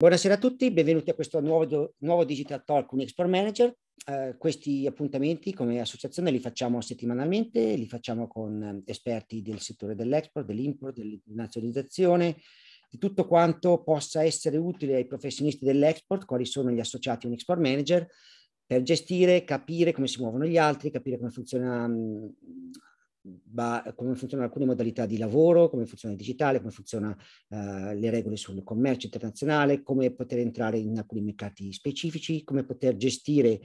Buonasera a tutti, benvenuti a questo nuovo, nuovo Digital Talk con Export Manager. Eh, questi appuntamenti come associazione li facciamo settimanalmente, li facciamo con eh, esperti del settore dell'export, dell'import, dell'internazionalizzazione, di tutto quanto possa essere utile ai professionisti dell'export, quali sono gli associati a un Export Manager, per gestire, capire come si muovono gli altri, capire come funziona mh, mm, ba- come funzionano alcune modalità di lavoro, come funziona il digitale, come funzionano eh, le regole sul commercio internazionale, come poter entrare in alcuni mercati specifici, come poter gestire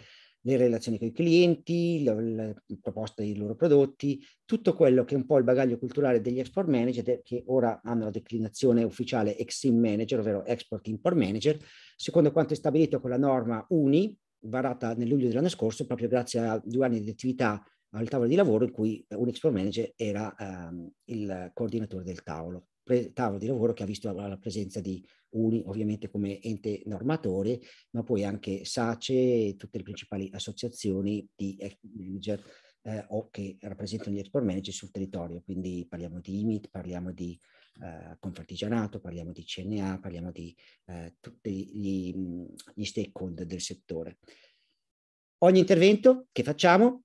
le relazioni con i clienti, la, la proposta dei loro prodotti, tutto quello che è un po' il bagaglio culturale degli export manager che ora hanno la declinazione ufficiale Exim Manager, ovvero Export Import Manager, secondo quanto è stabilito con la norma UNI, varata nel luglio dell'anno scorso, proprio grazie a due anni di attività al tavolo di lavoro in cui un export manager era ehm, il coordinatore del tavolo. Pre- tavolo di lavoro che ha visto la, presenza di UNI ovviamente come ente normatore, ma poi anche SACE e tutte le principali associazioni di export manager eh, o che rappresentano gli export manager sul territorio. Quindi parliamo di IMIT, parliamo di eh, Confartigianato, parliamo di CNA, parliamo di eh, tutti gli, gli stakeholder del settore. Ogni intervento che facciamo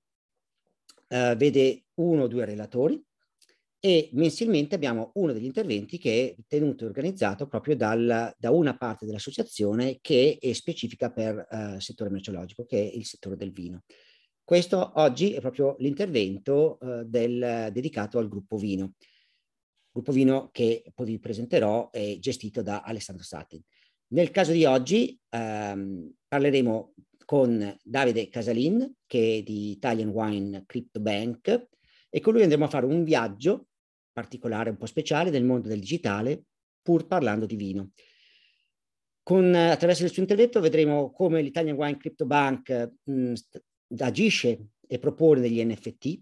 eh, vede uno o due relatori e mensilmente abbiamo uno degli interventi che è tenuto e organizzato proprio dal, da una parte dell'associazione che è specifica per eh, settore merceologico, che è il settore del vino. Questo oggi è proprio l'intervento eh, del, dedicato al gruppo vino. Gruppo vino che poi vi presenterò è gestito da Alessandro Satin. Nel caso di oggi ehm, parleremo con Davide Casalin, che è di Italian Wine Crypto Bank, e con lui andremo a fare un viaggio particolare, un po' speciale, nel mondo del digitale, pur parlando di vino. Con, attraverso il suo intervento vedremo come l'Italian Wine Crypto Bank mh, mm, agisce e propone degli NFT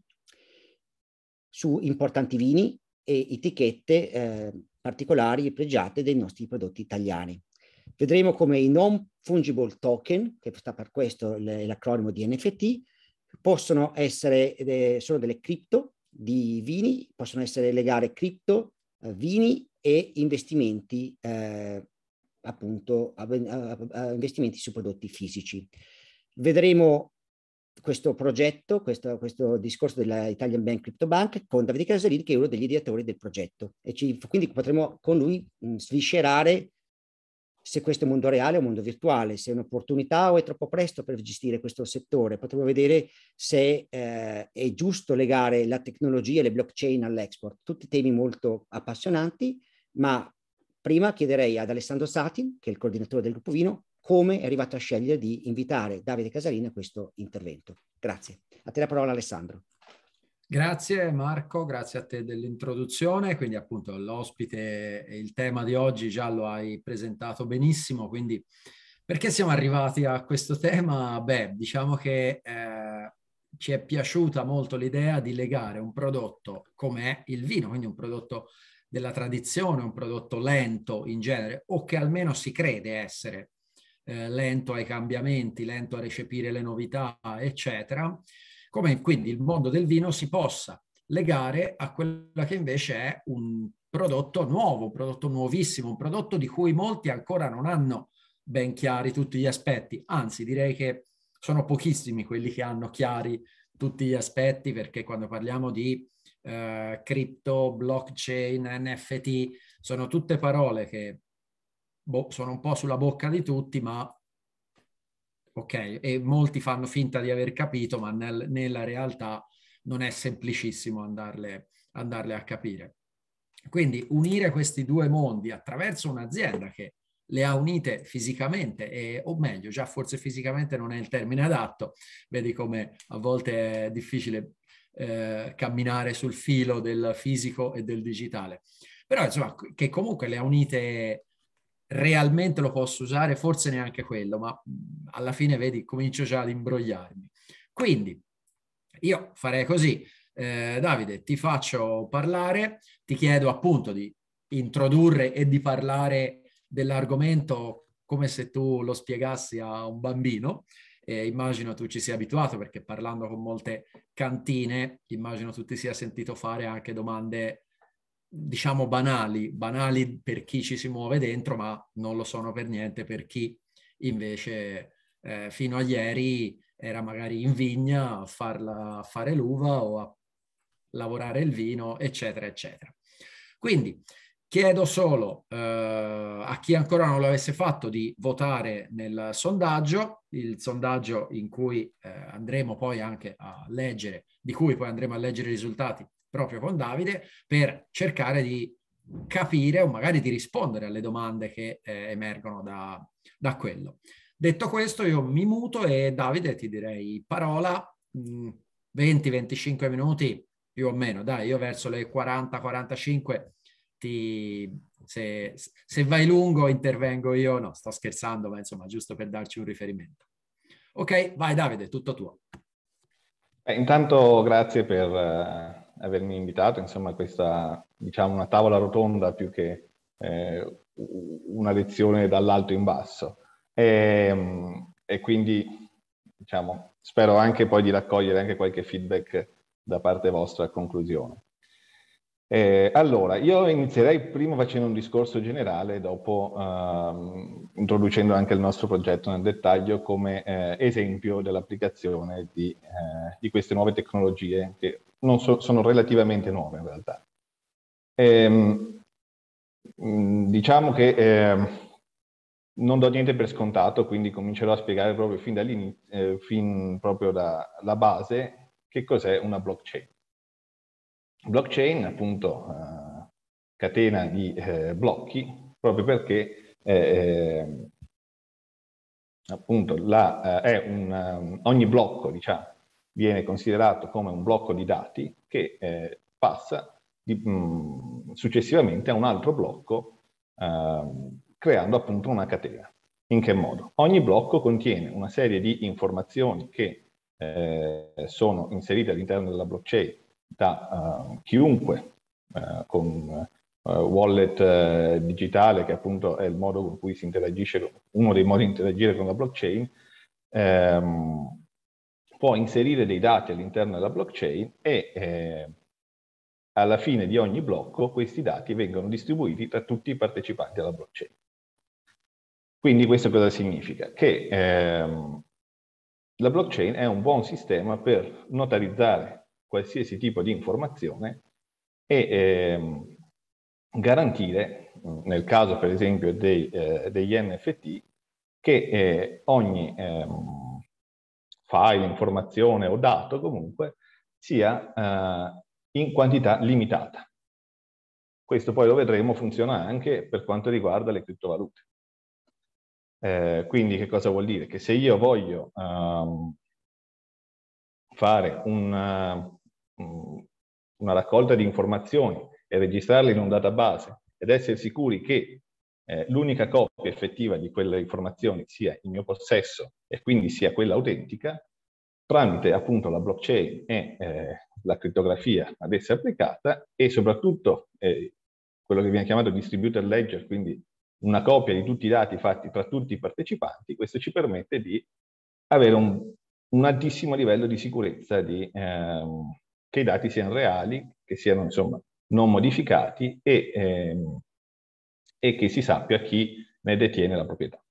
su importanti vini e etichette eh, particolari e pregiate dei nostri prodotti italiani. Vedremo come i non fungible token, che sta per questo l'acronimo di NFT, possono essere eh, solo delle cripto di vini, possono essere legare cripto, eh, vini e investimenti, eh, appunto, a, a, a investimenti su prodotti fisici. Vedremo questo progetto, questo, questo discorso Italian Bank Crypto Bank con Davide Casalini, che è uno degli ideatori del progetto e ci, quindi potremo con lui mh, sviscerare se questo è mondo reale o mondo virtuale, se è un'opportunità o è troppo presto per gestire questo settore. Potremmo vedere se eh, è giusto legare la tecnologia e le blockchain all'export. Tutti temi molto appassionanti, ma prima chiederei ad Alessandro Satin, che è il coordinatore del gruppo Vino, come è arrivato a scegliere di invitare Davide Casalini a questo intervento. Grazie. A te la parola Alessandro. Grazie Marco, grazie a te dell'introduzione, quindi appunto l'ospite e il tema di oggi già lo hai presentato benissimo, quindi perché siamo arrivati a questo tema? Beh, diciamo che eh, ci è piaciuta molto l'idea di legare un prodotto come il vino, quindi un prodotto della tradizione, un prodotto lento in genere, o che almeno si crede essere eh, lento ai cambiamenti, lento a recepire le novità, eccetera, come quindi il mondo del vino si possa legare a quella che invece è un prodotto nuovo, un prodotto nuovissimo, un prodotto di cui molti ancora non hanno ben chiari tutti gli aspetti, anzi direi che sono pochissimi quelli che hanno chiari tutti gli aspetti perché quando parliamo di eh, cripto, blockchain, NFT, sono tutte parole che boh, sono un po' sulla bocca di tutti, ma ok? E molti fanno finta di aver capito, ma nel, nella realtà non è semplicissimo andarle, andarle, a capire. Quindi unire questi due mondi attraverso un'azienda che le ha unite fisicamente, e, o meglio, già forse fisicamente non è il termine adatto, vedi come a volte è difficile eh, camminare sul filo del fisico e del digitale, però insomma che comunque le ha unite realmente lo posso usare, forse neanche quello, ma mm, alla fine vedi, comincio già ad imbrogliarmi. Quindi io farei così, eh, Davide, ti faccio parlare, ti chiedo appunto di introdurre e di parlare dell'argomento come se tu lo spiegassi a un bambino. Eh, immagino tu ci sia abituato perché parlando con molte cantine, immagino tu ti sia sentito fare anche domande diciamo banali, banali per chi ci si muove dentro, ma non lo sono per niente per chi invece eh, fino a ieri era magari in vigna a, farla, a fare l'uva o a lavorare il vino, eccetera, eccetera. Quindi Chiedo solo eh, a chi ancora non l'avesse fatto di votare nel sondaggio, il sondaggio in cui eh, andremo poi anche a leggere, di cui poi andremo a leggere i risultati proprio con Davide, per cercare di capire o magari di rispondere alle domande che eh, emergono da, da, quello. Detto questo, io mi muto e Davide ti direi parola, 20-25 mm, minuti più o meno, dai, io verso le 40-45 ti, se, se, vai lungo intervengo io, no, sto scherzando, ma insomma, giusto per darci un riferimento. Ok, vai Davide, tutto tuo. Eh, intanto grazie per eh, avermi invitato, insomma, questa, diciamo, una tavola rotonda più che eh, una lezione dall'alto in basso. E, ehm, e quindi, diciamo, spero anche poi di raccogliere anche qualche feedback da parte vostra a conclusione. Eh, allora, io inizierei prima facendo un discorso generale dopo ehm, introducendo anche il nostro progetto nel dettaglio come eh, esempio dell'applicazione di, eh, di, queste nuove tecnologie che so, sono relativamente nuove in realtà. Ehm, mm, diciamo che ehm, non do niente per scontato, quindi comincerò a spiegare proprio fin dall'inizio, eh, fin proprio dalla base, che cos'è una blockchain blockchain, appunto eh, catena di eh, blocchi, proprio perché eh, eh appunto la, eh, è un, eh, ogni blocco diciamo, viene considerato come un blocco di dati che passa di, mh, mm, successivamente a un altro blocco ehm, creando appunto una catena. In che modo? Ogni blocco contiene una serie di informazioni che sono inserite all'interno della blockchain da uh, chiunque uh, con uh, wallet digitale, che appunto è il modo con cui si interagisce, uno dei modi di interagire con la blockchain, ehm, può inserire dei dati all'interno della blockchain e eh, alla fine di ogni blocco questi dati vengono distribuiti tra tutti i partecipanti alla blockchain. Quindi questo cosa significa? Che ehm, la blockchain è un buon sistema per notarizzare qualsiasi tipo di informazione e ehm, garantire, nel caso per esempio dei, eh, degli NFT, che eh, ogni ehm, file, informazione o dato comunque sia eh, in quantità limitata. Questo poi lo vedremo funziona anche per quanto riguarda le criptovalute. Eh, quindi che cosa vuol dire? Che se io voglio ehm, fare un, Mm, una raccolta di informazioni e registrarle in un database ed essere sicuri che eh, l'unica copia effettiva di quelle informazioni sia in mio possesso e quindi sia quella autentica, tramite appunto la blockchain e eh, la criptografia ad essere applicata e soprattutto eh, quello che viene chiamato distributed ledger, quindi una copia di tutti i dati fatti tra tutti i partecipanti, questo ci permette di avere un, un altissimo livello di sicurezza di, ehm, che i dati siano reali, che siano insomma non modificati e, ehm, e che si sappia chi ne detiene la proprietà.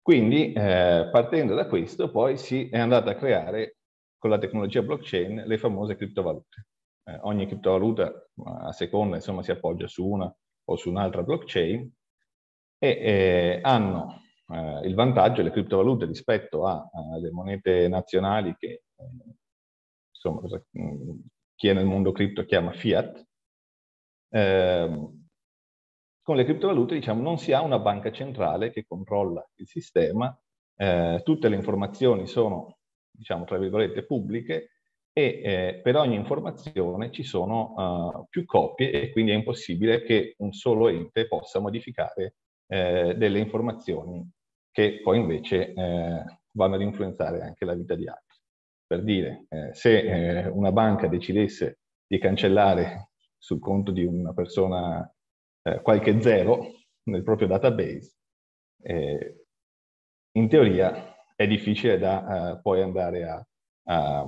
Quindi eh, partendo da questo poi si è andata a creare con la tecnologia blockchain le famose criptovalute. Eh, ogni criptovaluta a seconda insomma si appoggia su una o su un'altra blockchain e eh, hanno eh, il vantaggio le criptovalute rispetto alle monete nazionali che eh, insomma, cosa, mm, chi è nel mondo cripto chiama fiat, eh, con le criptovalute diciamo, non si ha una banca centrale che controlla il sistema, eh, tutte le informazioni sono, diciamo, tra virgolette, pubbliche e eh, per ogni informazione ci sono uh, più copie e quindi è impossibile che un solo ente possa modificare eh, delle informazioni che poi invece eh, vanno ad influenzare anche la vita di altri. Per dire, eh, se eh, una banca decidesse di cancellare sul conto di una persona eh, qualche zero nel proprio database, eh, in teoria è difficile da eh, poi andare a, a,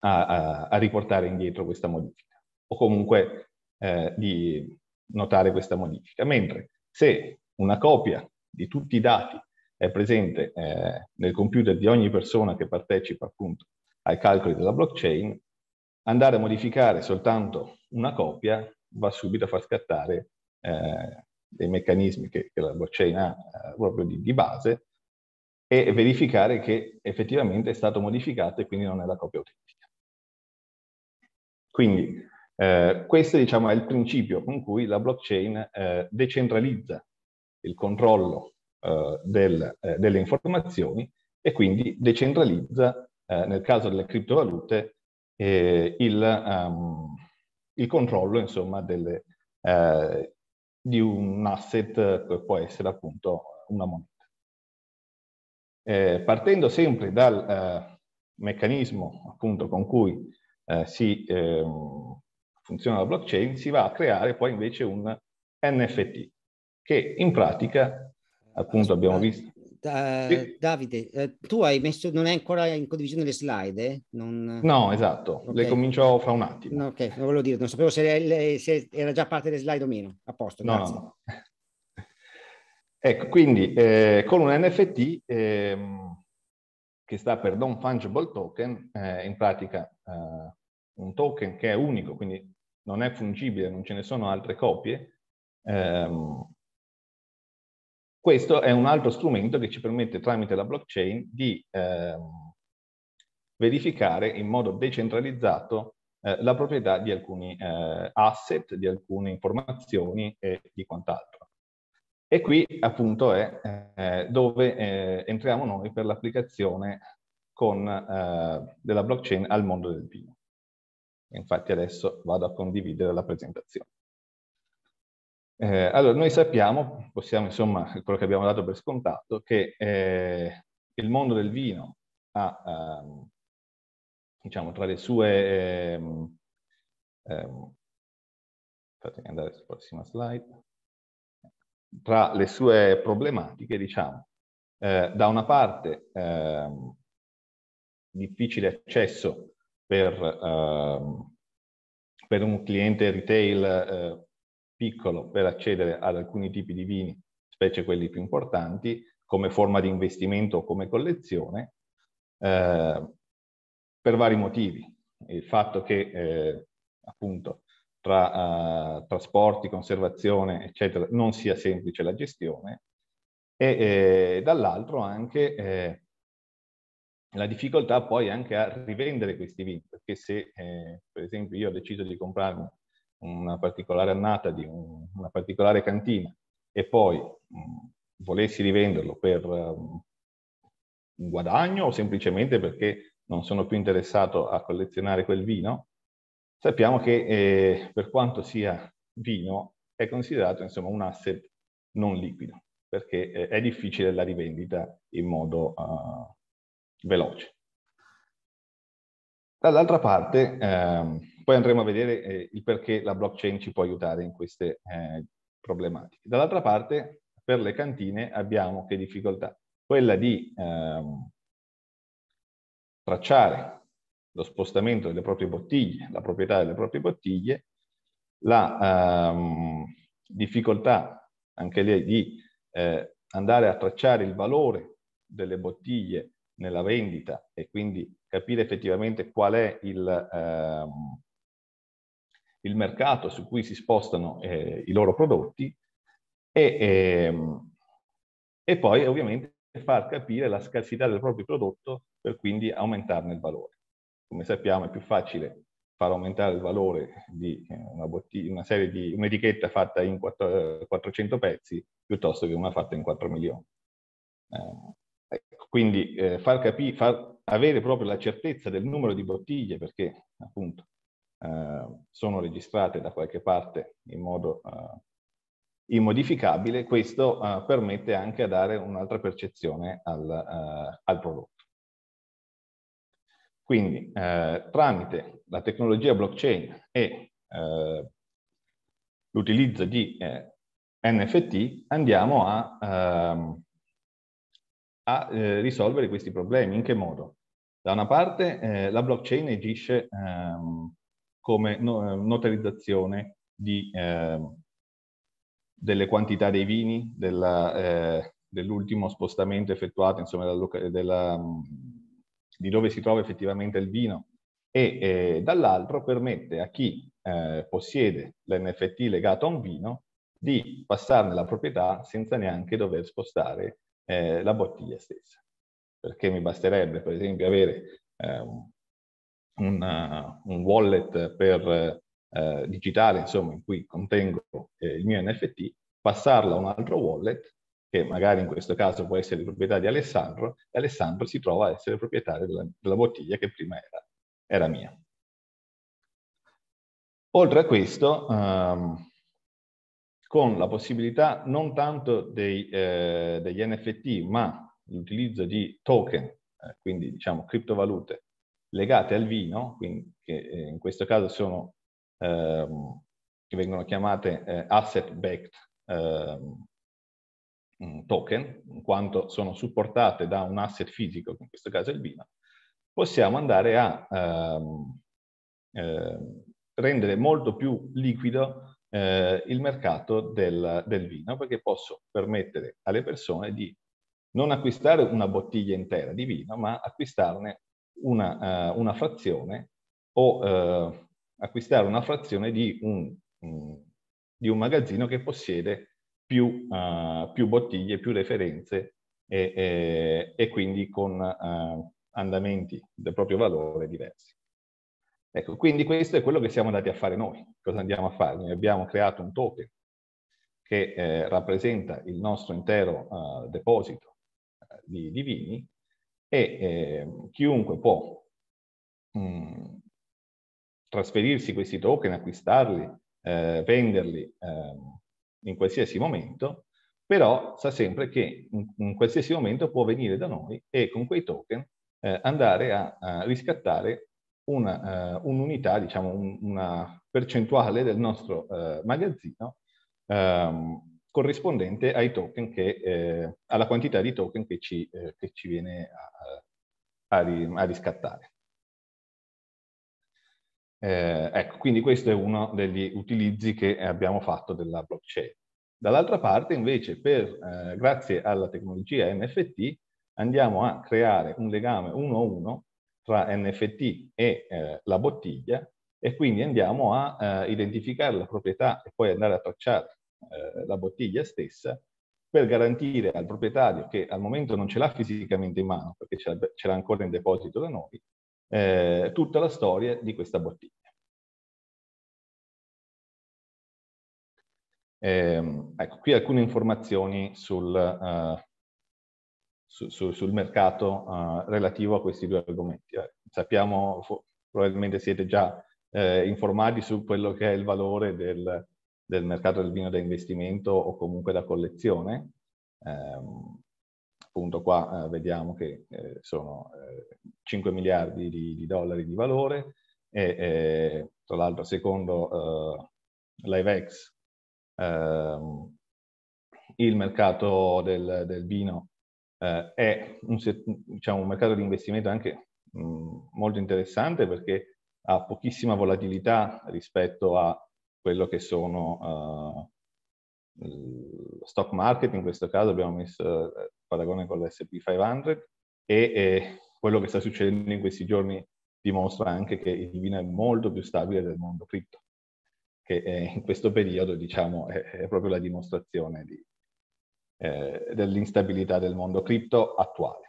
a, a, riportare indietro questa modifica o comunque eh, di notare questa modifica. Mentre se una copia di tutti i dati è presente eh, nel computer di ogni persona che partecipa appunto ai calcoli della blockchain, andare a modificare soltanto una copia va subito a far scattare eh, dei meccanismi che, che, la blockchain ha eh, proprio di, di, base e verificare che effettivamente è stato modificato e quindi non è la copia autentica. Quindi eh, questo diciamo, è il principio con cui la blockchain eh, decentralizza il controllo eh, del, eh, delle informazioni e quindi decentralizza, eh, nel caso delle criptovalute, il, um, il, controllo insomma, delle, di un asset che può essere appunto una moneta. Eh, partendo sempre dal eh, meccanismo appunto con cui eh, si ehm, funziona la blockchain, si va a creare poi invece un NFT che in pratica appunto abbiamo visto. Da, sì. Davide, eh, tu hai messo, non è ancora in condivisione le slide? Eh? Non... No, esatto, okay. le comincio fra un attimo. No, ok, non volevo dire, non sapevo se, le, se, era già parte delle slide o meno. A posto, no, grazie. Ecco, quindi eh, con un NFT ehm, che sta per Non Fungible Token, eh, in pratica eh, un token che è unico, quindi non è fungibile, non ce ne sono altre copie, Eh, questo è un altro strumento che ci permette tramite la blockchain di eh, verificare in modo decentralizzato eh, la proprietà di alcuni eh, asset, di alcune informazioni e di quant'altro. E qui appunto è eh, dove eh, entriamo noi per l'applicazione eh, della blockchain al mondo del vino. Infatti adesso vado a condividere la presentazione. Eh, allora, noi sappiamo, possiamo insomma, quello che abbiamo dato per scontato, che eh, il mondo del vino ha, ehm, diciamo, tra le sue... Ehm, ehm, fatemi andare sulla prossima slide. Tra le sue problematiche, diciamo, eh, da una parte ehm, difficile accesso per, ehm, per, un cliente retail eh, piccolo per accedere ad alcuni tipi di vini, specie quelli più importanti, come forma di investimento o come collezione, eh, per vari motivi. Il fatto che eh, appunto tra eh, trasporti, conservazione, eccetera, non sia semplice la gestione, e eh, dall'altro anche eh, la difficoltà poi anche a rivendere questi vini, perché se eh, per esempio io ho deciso di comprarmi una particolare annata di un, una particolare cantina e poi mh, mm, volessi rivenderlo per um, un guadagno o semplicemente perché non sono più interessato a collezionare quel vino, sappiamo che eh, per quanto sia vino è considerato insomma un asset non liquido perché eh, è difficile la rivendita in modo uh, veloce. Dall'altra parte, ehm, poi andremo a vedere eh, il perché la blockchain ci può aiutare in queste eh, problematiche. Dall'altra parte, per le cantine abbiamo che difficoltà? Quella di ehm, tracciare lo spostamento delle proprie bottiglie, la proprietà delle proprie bottiglie, la ehm, difficoltà anche lei di eh, andare a tracciare il valore delle bottiglie nella vendita e quindi capire effettivamente qual è il, ehm, il mercato su cui si spostano eh, i loro prodotti e, ehm, e poi ovviamente far capire la scarsità del proprio prodotto per quindi aumentarne il valore. Come sappiamo è più facile far aumentare il valore di eh, una, una serie di un'etichetta fatta in 400 eh, pezzi piuttosto che una fatta in 4 milioni. Eh, ecco, quindi eh, far capire, far avere proprio la certezza del numero di bottiglie, perché appunto eh, sono registrate da qualche parte in modo eh, immodificabile, questo uh, permette anche a dare un'altra percezione al, uh, al prodotto. Quindi eh, tramite la tecnologia blockchain e eh, l'utilizzo di eh, NFT andiamo a, ehm, a risolvere questi problemi. In che modo? Da una parte la blockchain agisce ehm, come eh, notarizzazione di, eh, delle quantità dei vini, eh, dell'ultimo spostamento effettuato, insomma, della, della, mm, di dove si trova effettivamente il vino, e eh, dall'altro permette a chi eh, possiede l'NFT legato a un vino di passarne la proprietà senza neanche dover spostare eh, la bottiglia stessa. Perché mi basterebbe, per esempio, avere un ehm, una, un wallet per, eh, digitale, insomma, in cui contengo eh, il mio NFT, passarlo a un altro wallet, che magari in questo caso può essere di proprietà di Alessandro, e Alessandro si trova a essere proprietario della, della bottiglia che prima era, era mia. Oltre a questo, ehm, con la possibilità non tanto dei, eh, degli NFT, ma l'utilizzo di token, eh, quindi diciamo criptovalute, legate al vino, quindi, che eh, in questo caso sono, ehm, che vengono chiamate eh, asset-backed ehm, mm, token, in quanto sono supportate da un asset fisico, in questo caso il vino, possiamo andare a ehm, eh, rendere molto più liquido eh, il mercato del, del, vino, perché posso permettere alle persone di non acquistare una bottiglia intera di vino, ma acquistarne una, eh, una frazione o eh, acquistare una frazione di un, di un magazzino che possiede più, eh, più bottiglie, più referenze e, e, e quindi con andamenti del proprio valore diversi. Ecco, quindi questo è quello che siamo andati a fare noi. Cosa andiamo a fare? Noi abbiamo creato un token che eh, rappresenta il nostro intero eh, deposito eh, di, di, vini e eh, chiunque può mh, mm, trasferirsi questi token, acquistarli, eh, venderli eh, in qualsiasi momento, però sa sempre che in, in, qualsiasi momento può venire da noi e con quei token eh, andare a, a riscattare una, eh, un'unità, diciamo un, una percentuale del nostro eh, magazzino ehm, corrispondente ai token che, eh, alla quantità di token che ci, eh, che ci viene a, ri, a riscattare. Eh, ecco, quindi questo è uno degli utilizzi che abbiamo fatto della blockchain. Dall'altra parte invece, per, eh, grazie alla tecnologia NFT, andiamo a creare un legame uno a tra NFT e eh, la bottiglia e quindi andiamo a eh, identificare la proprietà e poi andare a tracciare eh, la bottiglia stessa per garantire al proprietario che al momento non ce l'ha fisicamente in mano, perché ce l'ha, ancora in deposito da noi, eh, tutta la storia di questa bottiglia. Eh, ecco, qui alcune informazioni sul, uh, su, su, sul mercato uh, relativo a questi due argomenti. Eh, sappiamo, probabilmente siete già eh, informati su quello che è il valore del, del mercato del vino da investimento o comunque da collezione. Ehm, appunto qua eh, vediamo che eh, sono eh, 5 miliardi di, di, dollari di valore e eh, tra l'altro secondo eh, LiveX ehm, il mercato del, del vino eh, è un, diciamo, un, mercato di investimento anche mh, molto interessante perché ha pochissima volatilità rispetto a quello che sono uh, stock market, in questo caso abbiamo messo il eh, paragone con l'SP 500 e, e quello che sta succedendo in questi giorni dimostra anche che il Divina è molto più stabile del mondo cripto, che eh, in questo periodo diciamo, è, è proprio la dimostrazione di, eh, dell'instabilità del mondo cripto attuale.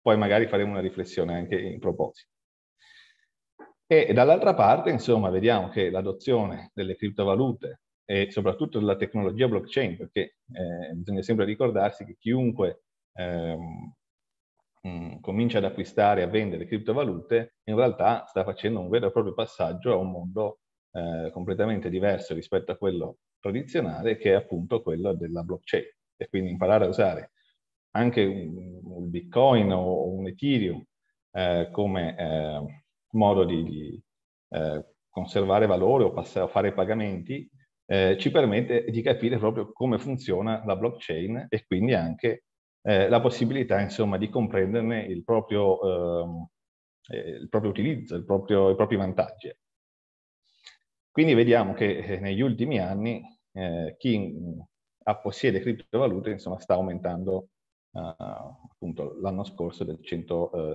Poi magari faremo una riflessione anche in proposito. E dall'altra parte, insomma, vediamo che l'adozione delle criptovalute e soprattutto della tecnologia blockchain, perché eh, bisogna sempre ricordarsi che chiunque ehm, mm, comincia ad acquistare e a vendere criptovalute, in realtà sta facendo un vero e proprio passaggio a un mondo eh, completamente diverso rispetto a quello tradizionale, che è appunto quello della blockchain. E quindi imparare a usare anche un, un Bitcoin o un Ethereum eh, come eh, modo di, di eh, conservare valore o, passare, o fare pagamenti, eh, ci permette di capire proprio come funziona la blockchain e quindi anche eh, la possibilità insomma, di comprenderne il proprio, ehm, eh, il proprio utilizzo, il proprio, i propri vantaggi. Quindi vediamo che eh, negli ultimi anni eh, chi mm, possiede criptovalute insomma, sta aumentando Uh, appunto l'anno scorso del 178%.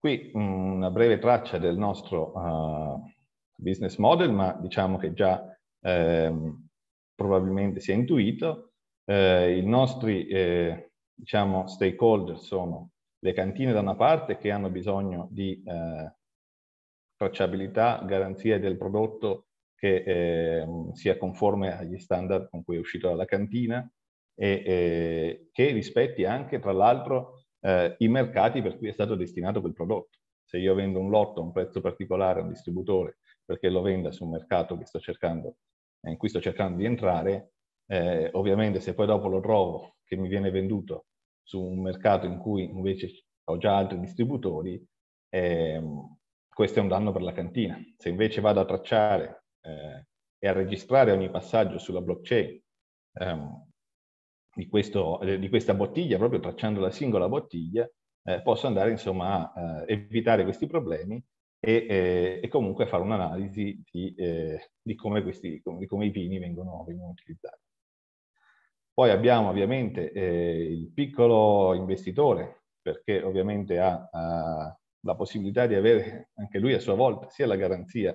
Qui una breve traccia del nostro uh, business model, ma diciamo che già ehm, probabilmente si è intuito. Eh, I nostri eh, diciamo, stakeholder sono le cantine da una parte che hanno bisogno di eh, tracciabilità, garanzia del prodotto che ehm, sia conforme agli standard con cui è uscito dalla cantina e eh, che rispetti anche, tra l'altro, eh, i mercati per cui è stato destinato quel prodotto. Se io vendo un lotto a un prezzo particolare a un distributore perché lo venda su un mercato che sto cercando, eh, in cui sto cercando di entrare, eh, ovviamente se poi dopo lo trovo che mi viene venduto su un mercato in cui invece ho già altri distributori, ehm, questo è un danno per la cantina. Se invece vado a tracciare eh, e a registrare ogni passaggio sulla blockchain ehm, di, questo, eh, di questa bottiglia, proprio tracciando la singola bottiglia, eh, posso andare insomma a eh, evitare questi problemi e, eh, e comunque fare un'analisi di, eh, di, come questi, di come i vini vengono, vengono utilizzati. Poi abbiamo ovviamente il piccolo investitore, perché ovviamente ha, ha, la possibilità di avere anche lui a sua volta sia la garanzia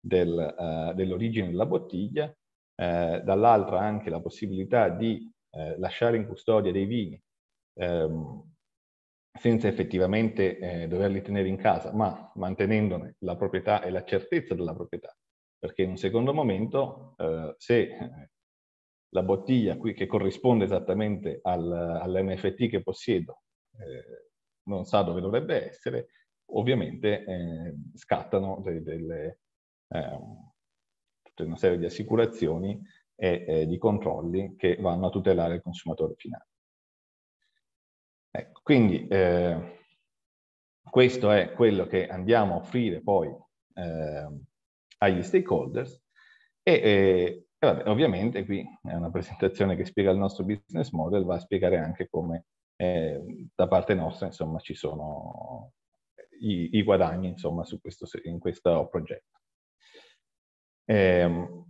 del, dell'origine della bottiglia, dall'altra anche la possibilità di eh, lasciare in custodia dei vini ehm, senza effettivamente eh, doverli tenere in casa, ma mantenendone la proprietà e la certezza della proprietà. Perché in un secondo momento, eh, se eh, la bottiglia qui che corrisponde esattamente al, all'MFT che possiedo eh, non sa dove dovrebbe essere, ovviamente eh, scattano delle, delle ehm, tutta una serie di assicurazioni e eh, di controlli che vanno a tutelare il consumatore finale. Ecco, quindi eh, questo è quello che andiamo a offrire poi eh, agli stakeholders e, vabbè, ovviamente qui è una presentazione che spiega il nostro business model, va a spiegare anche come eh, da parte nostra insomma, ci sono i, i guadagni insomma, su questo, in questo progetto. Eh,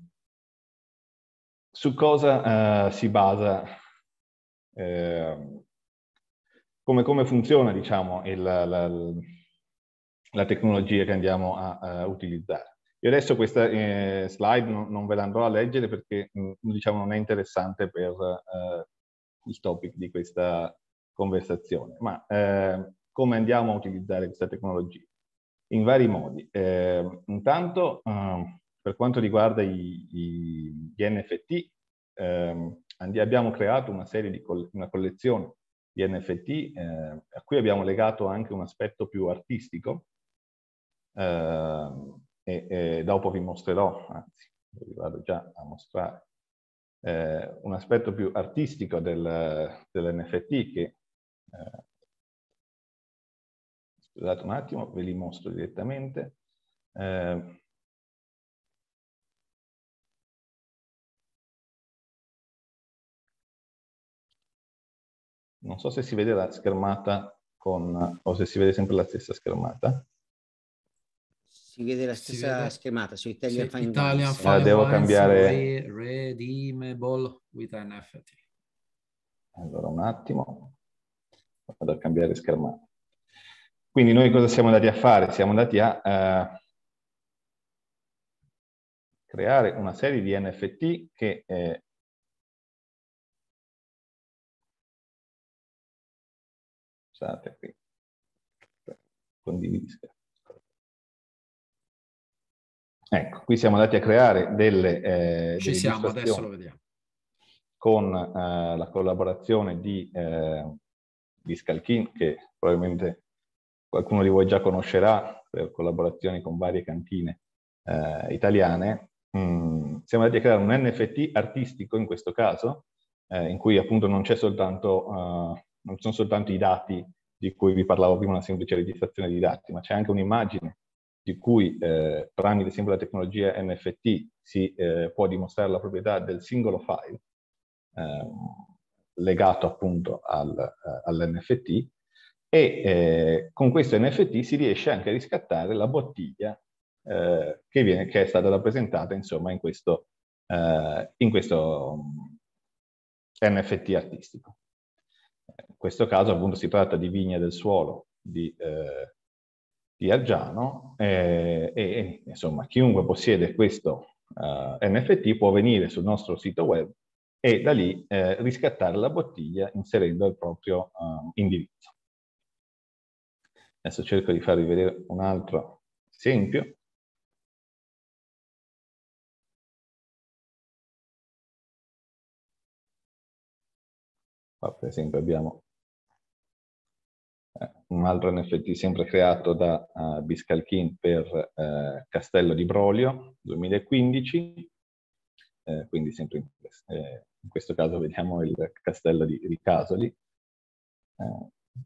su cosa uh, si basa, eh, come, come, funziona diciamo, il, la, la, la, tecnologia che andiamo a, a utilizzare. Io adesso questa eh, slide non, non, ve la andrò a leggere perché mh, mm, diciamo, non è interessante per eh, il topic di questa conversazione, ma ehm, come andiamo a utilizzare questa tecnologia? In vari modi. Ehm, intanto ehm, per quanto riguarda i, i, gli NFT, ehm, abbiamo creato una serie di coll- una collezione di NFT eh, a cui abbiamo legato anche un aspetto più artistico eh, e, e, dopo vi mostrerò, anzi vi vado già a mostrare, eh, un aspetto più artistico del, dell'NFT che eh, scusate un attimo, ve li mostro direttamente. Eh, non so se si vede la schermata con, o se si vede sempre la stessa schermata. Si vede la stessa vede. schermata su Italian sì, Fine Italian ah, Wines. Fine devo cambiare. Re redeemable with NFT. Allora un attimo, vado a cambiare schermata. Quindi noi cosa siamo andati a fare? Siamo andati a eh, creare una serie di NFT che eh, Scusate qui. Condividisca. Ecco, qui siamo andati a creare delle... Eh, Ci delle siamo, adesso lo vediamo. Con eh, la collaborazione di, eh, di Scalchin, che probabilmente qualcuno di voi già conoscerà, per collaborazioni con varie cantine eh, italiane, mm, siamo andati a creare un NFT artistico in questo caso, eh, in cui appunto non c'è soltanto eh, non sono soltanto i dati di cui vi parlavo prima, una semplice registrazione di dati, ma c'è anche un'immagine di cui eh, tramite sempre la tecnologia NFT si eh, può dimostrare la proprietà del singolo file eh, legato appunto al, eh, all'NFT e eh, con questo NFT si riesce anche a riscattare la bottiglia eh, che, viene, che, è stata rappresentata insomma in questo, in questo mm, NFT artistico questo caso appunto si tratta di Vigna del Suolo di, eh, di Argiano eh, e insomma chiunque possiede questo eh, NFT può venire sul nostro sito web e da lì eh, riscattare la bottiglia inserendo il proprio eh, indirizzo. Adesso cerco di farvi vedere un altro esempio. Qua per esempio abbiamo un altro NFT sempre creato da uh, eh, Biscalchin per uh, Castello di Brolio 2015, eh, quindi sempre in, eh, in, questo caso vediamo il castello di, di Casoli. Eh.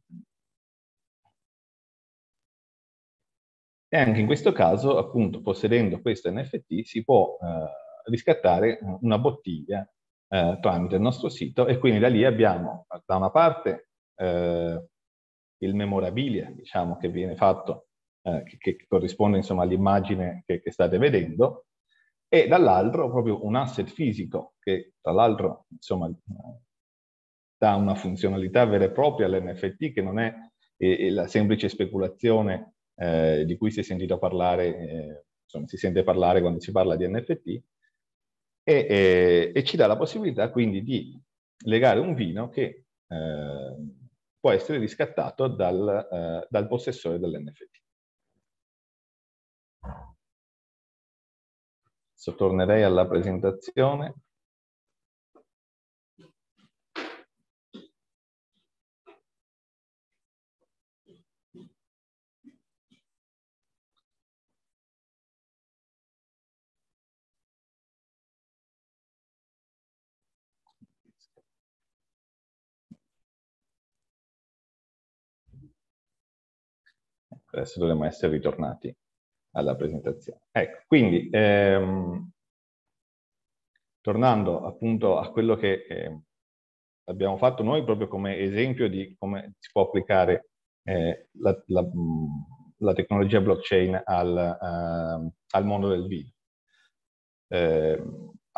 E anche in questo caso, appunto, possedendo questo NFT si può eh, riscattare una bottiglia tramite il nostro sito e quindi da lì abbiamo da una parte il memorabilia, diciamo, che viene fatto, eh, che, che, corrisponde insomma all'immagine che, che state vedendo, e dall'altro proprio un asset fisico che tra l'altro insomma dà una funzionalità vera e propria all'NFT che non è eh, la semplice speculazione eh, di cui si è sentito parlare, eh, insomma si sente parlare quando si parla di NFT e, e, ci dà la possibilità quindi di legare un vino che eh, può essere riscattato dal, eh, dal possessore dell'NFT. So, tornerei alla presentazione. adesso dovremmo essere ritornati alla presentazione. Ecco, quindi ehm, tornando appunto a quello che eh, abbiamo fatto noi proprio come esempio di come si può applicare eh, la, la, la, tecnologia blockchain al, uh, al mondo del video. Eh,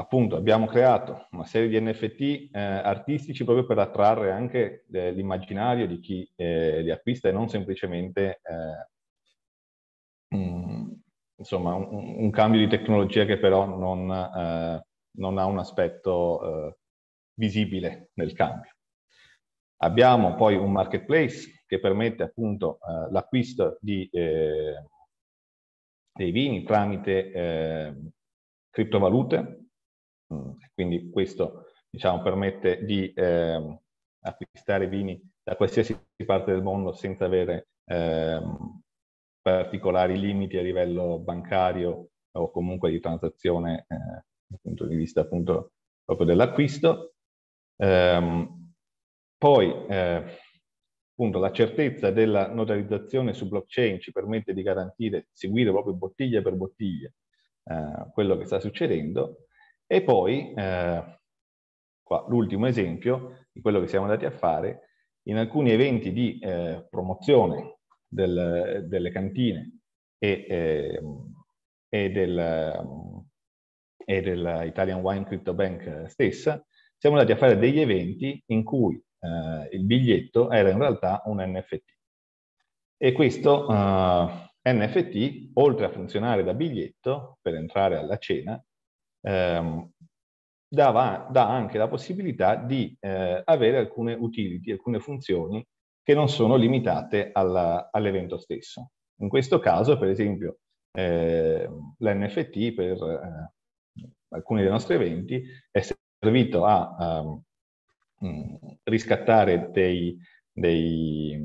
appunto abbiamo creato una serie di NFT eh, artistici proprio per attrarre anche eh, l'immaginario di chi eh, li acquista e non semplicemente mh, eh, mm, insomma, un, un, cambio di tecnologia che però non, eh, non ha un aspetto eh, visibile nel cambio. Abbiamo poi un marketplace che permette appunto l'acquisto dei vini tramite criptovalute Mm, quindi questo diciamo, permette di eh, acquistare vini da qualsiasi parte del mondo senza avere eh, particolari limiti a livello bancario o comunque di transazione eh, dal punto di vista appunto proprio dell'acquisto. Ehm, poi eh, appunto la certezza della notarizzazione su blockchain ci permette di garantire, seguire proprio bottiglia per bottiglia eh, quello che sta succedendo e poi, eh, qua l'ultimo esempio di quello che siamo andati a fare, in alcuni eventi di eh, promozione del, delle cantine e, eh, e, del, e dell'Italian Wine Crypto Bank stessa, siamo andati a fare degli eventi in cui eh, il biglietto era in realtà un NFT. E questo eh, NFT, oltre a funzionare da biglietto per entrare alla cena, ehm, dà, dà, anche la possibilità di eh, avere alcune utility, alcune funzioni che non sono limitate all'evento stesso. In questo caso, per esempio, eh, l'NFT per eh, alcuni dei nostri eventi è servito a, a ehm, mh, riscattare dei, dei,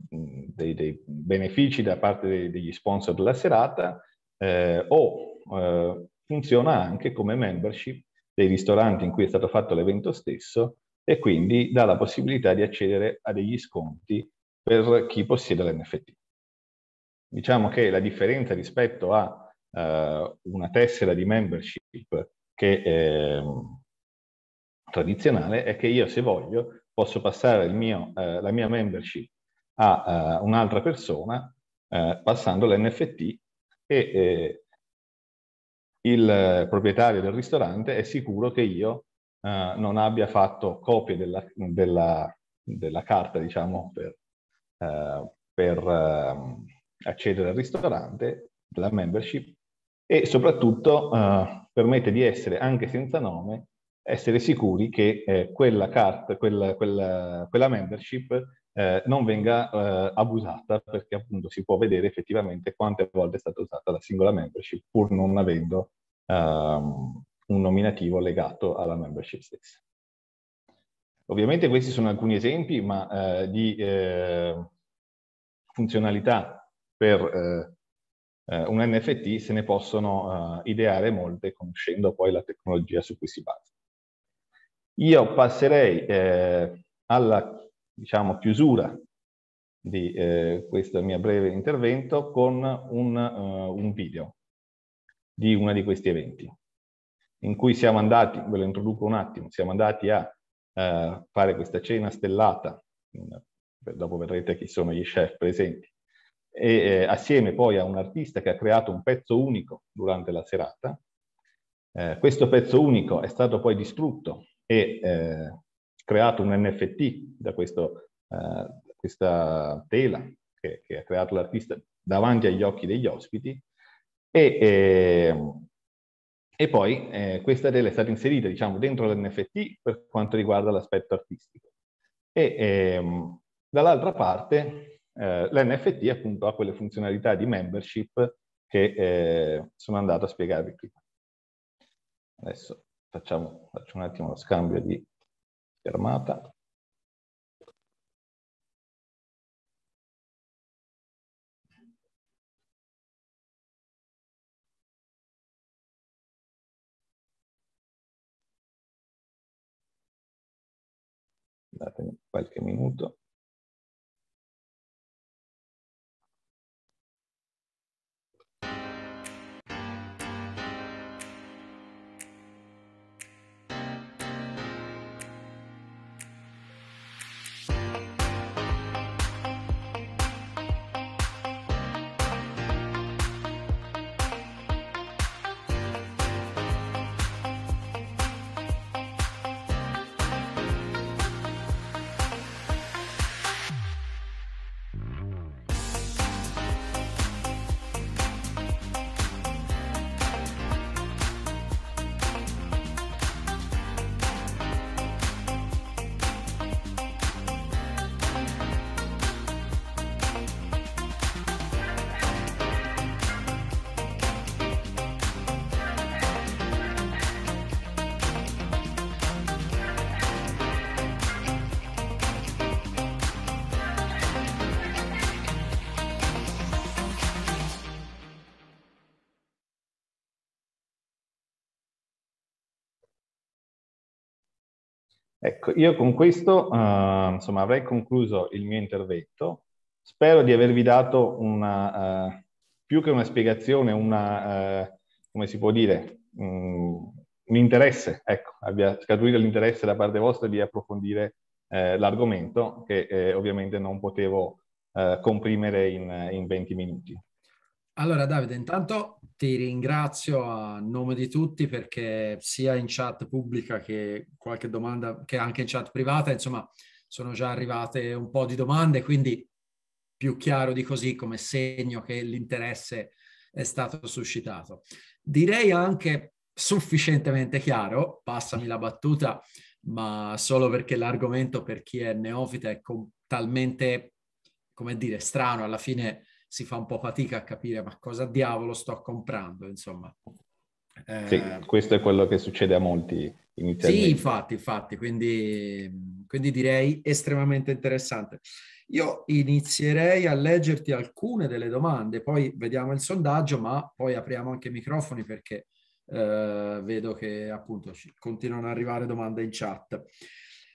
dei, dei, benefici da parte degli sponsor della serata eh, o eh, funziona anche come membership dei ristoranti in cui è stato fatto l'evento stesso e quindi dà la possibilità di accedere a degli sconti per chi possiede l'NFT. Diciamo che la differenza rispetto a eh, una tessera di membership che è tradizionale è che io se voglio posso passare mio, eh, la mia membership a, a eh, un'altra persona eh, passando l'NFT e eh, il eh, proprietario del ristorante è sicuro che io eh, non abbia fatto copie della, della, della carta, diciamo, per, eh, per ehm, accedere al ristorante, la membership, e soprattutto eh, permette di essere, anche senza nome, essere sicuri che eh, quella carta, quella, quella, quella membership eh, non venga eh, abusata perché appunto si può vedere effettivamente quante volte è stata usata la singola membership pur non avendo ehm, un nominativo legato alla membership stessa. Ovviamente questi sono alcuni esempi, ma eh, di eh, funzionalità per eh, eh, un NFT se ne possono ideare molte conoscendo poi la tecnologia su cui si basa. Io passerei alla diciamo, chiusura di eh, questo mio breve intervento con un, uh, un, video di uno di questi eventi in cui siamo andati, ve lo introduco un attimo, siamo andati a uh, fare questa cena stellata, dopo vedrete chi sono gli chef presenti, e eh, assieme poi a un artista che ha creato un pezzo unico durante la serata. Eh, questo pezzo unico è stato poi distrutto e eh, creato un NFT da questo, uh, questa tela che, che ha creato l'artista davanti agli occhi degli ospiti e, eh, e poi eh, questa tela è stata inserita diciamo, dentro l'NFT per quanto riguarda l'aspetto artistico. E ehm, dall'altra parte eh, l'NFT appunto ha quelle funzionalità di membership che eh, sono andato a spiegarvi prima. Adesso facciamo, faccio un attimo lo scambio di fermata datemi qualche minuto Ecco, io con questo uh, insomma, avrei concluso il mio intervento. Spero di avervi dato una, uh, più che una spiegazione, una, uh, come si può dire, um, un interesse, ecco, abbia scaturito l'interesse da parte vostra di approfondire l'argomento che ovviamente non potevo comprimere in, in 20 minuti. Allora Davide, intanto ti ringrazio a nome di tutti perché sia in chat pubblica che qualche domanda che anche in chat privata, insomma, sono già arrivate un po' di domande, quindi più chiaro di così come segno che l'interesse è stato suscitato. Direi anche sufficientemente chiaro, passami la battuta, ma solo perché l'argomento per chi è neofita è talmente, come dire, strano alla fine si fa un po' fatica a capire ma cosa diavolo sto comprando, insomma. Eh, sì, questo è quello che succede a molti inizialmente. Sì, infatti, infatti, quindi, quindi direi estremamente interessante. Io inizierei a leggerti alcune delle domande, poi vediamo il sondaggio, ma poi apriamo anche i microfoni perché eh, vedo che appunto continuano ad arrivare domande in chat.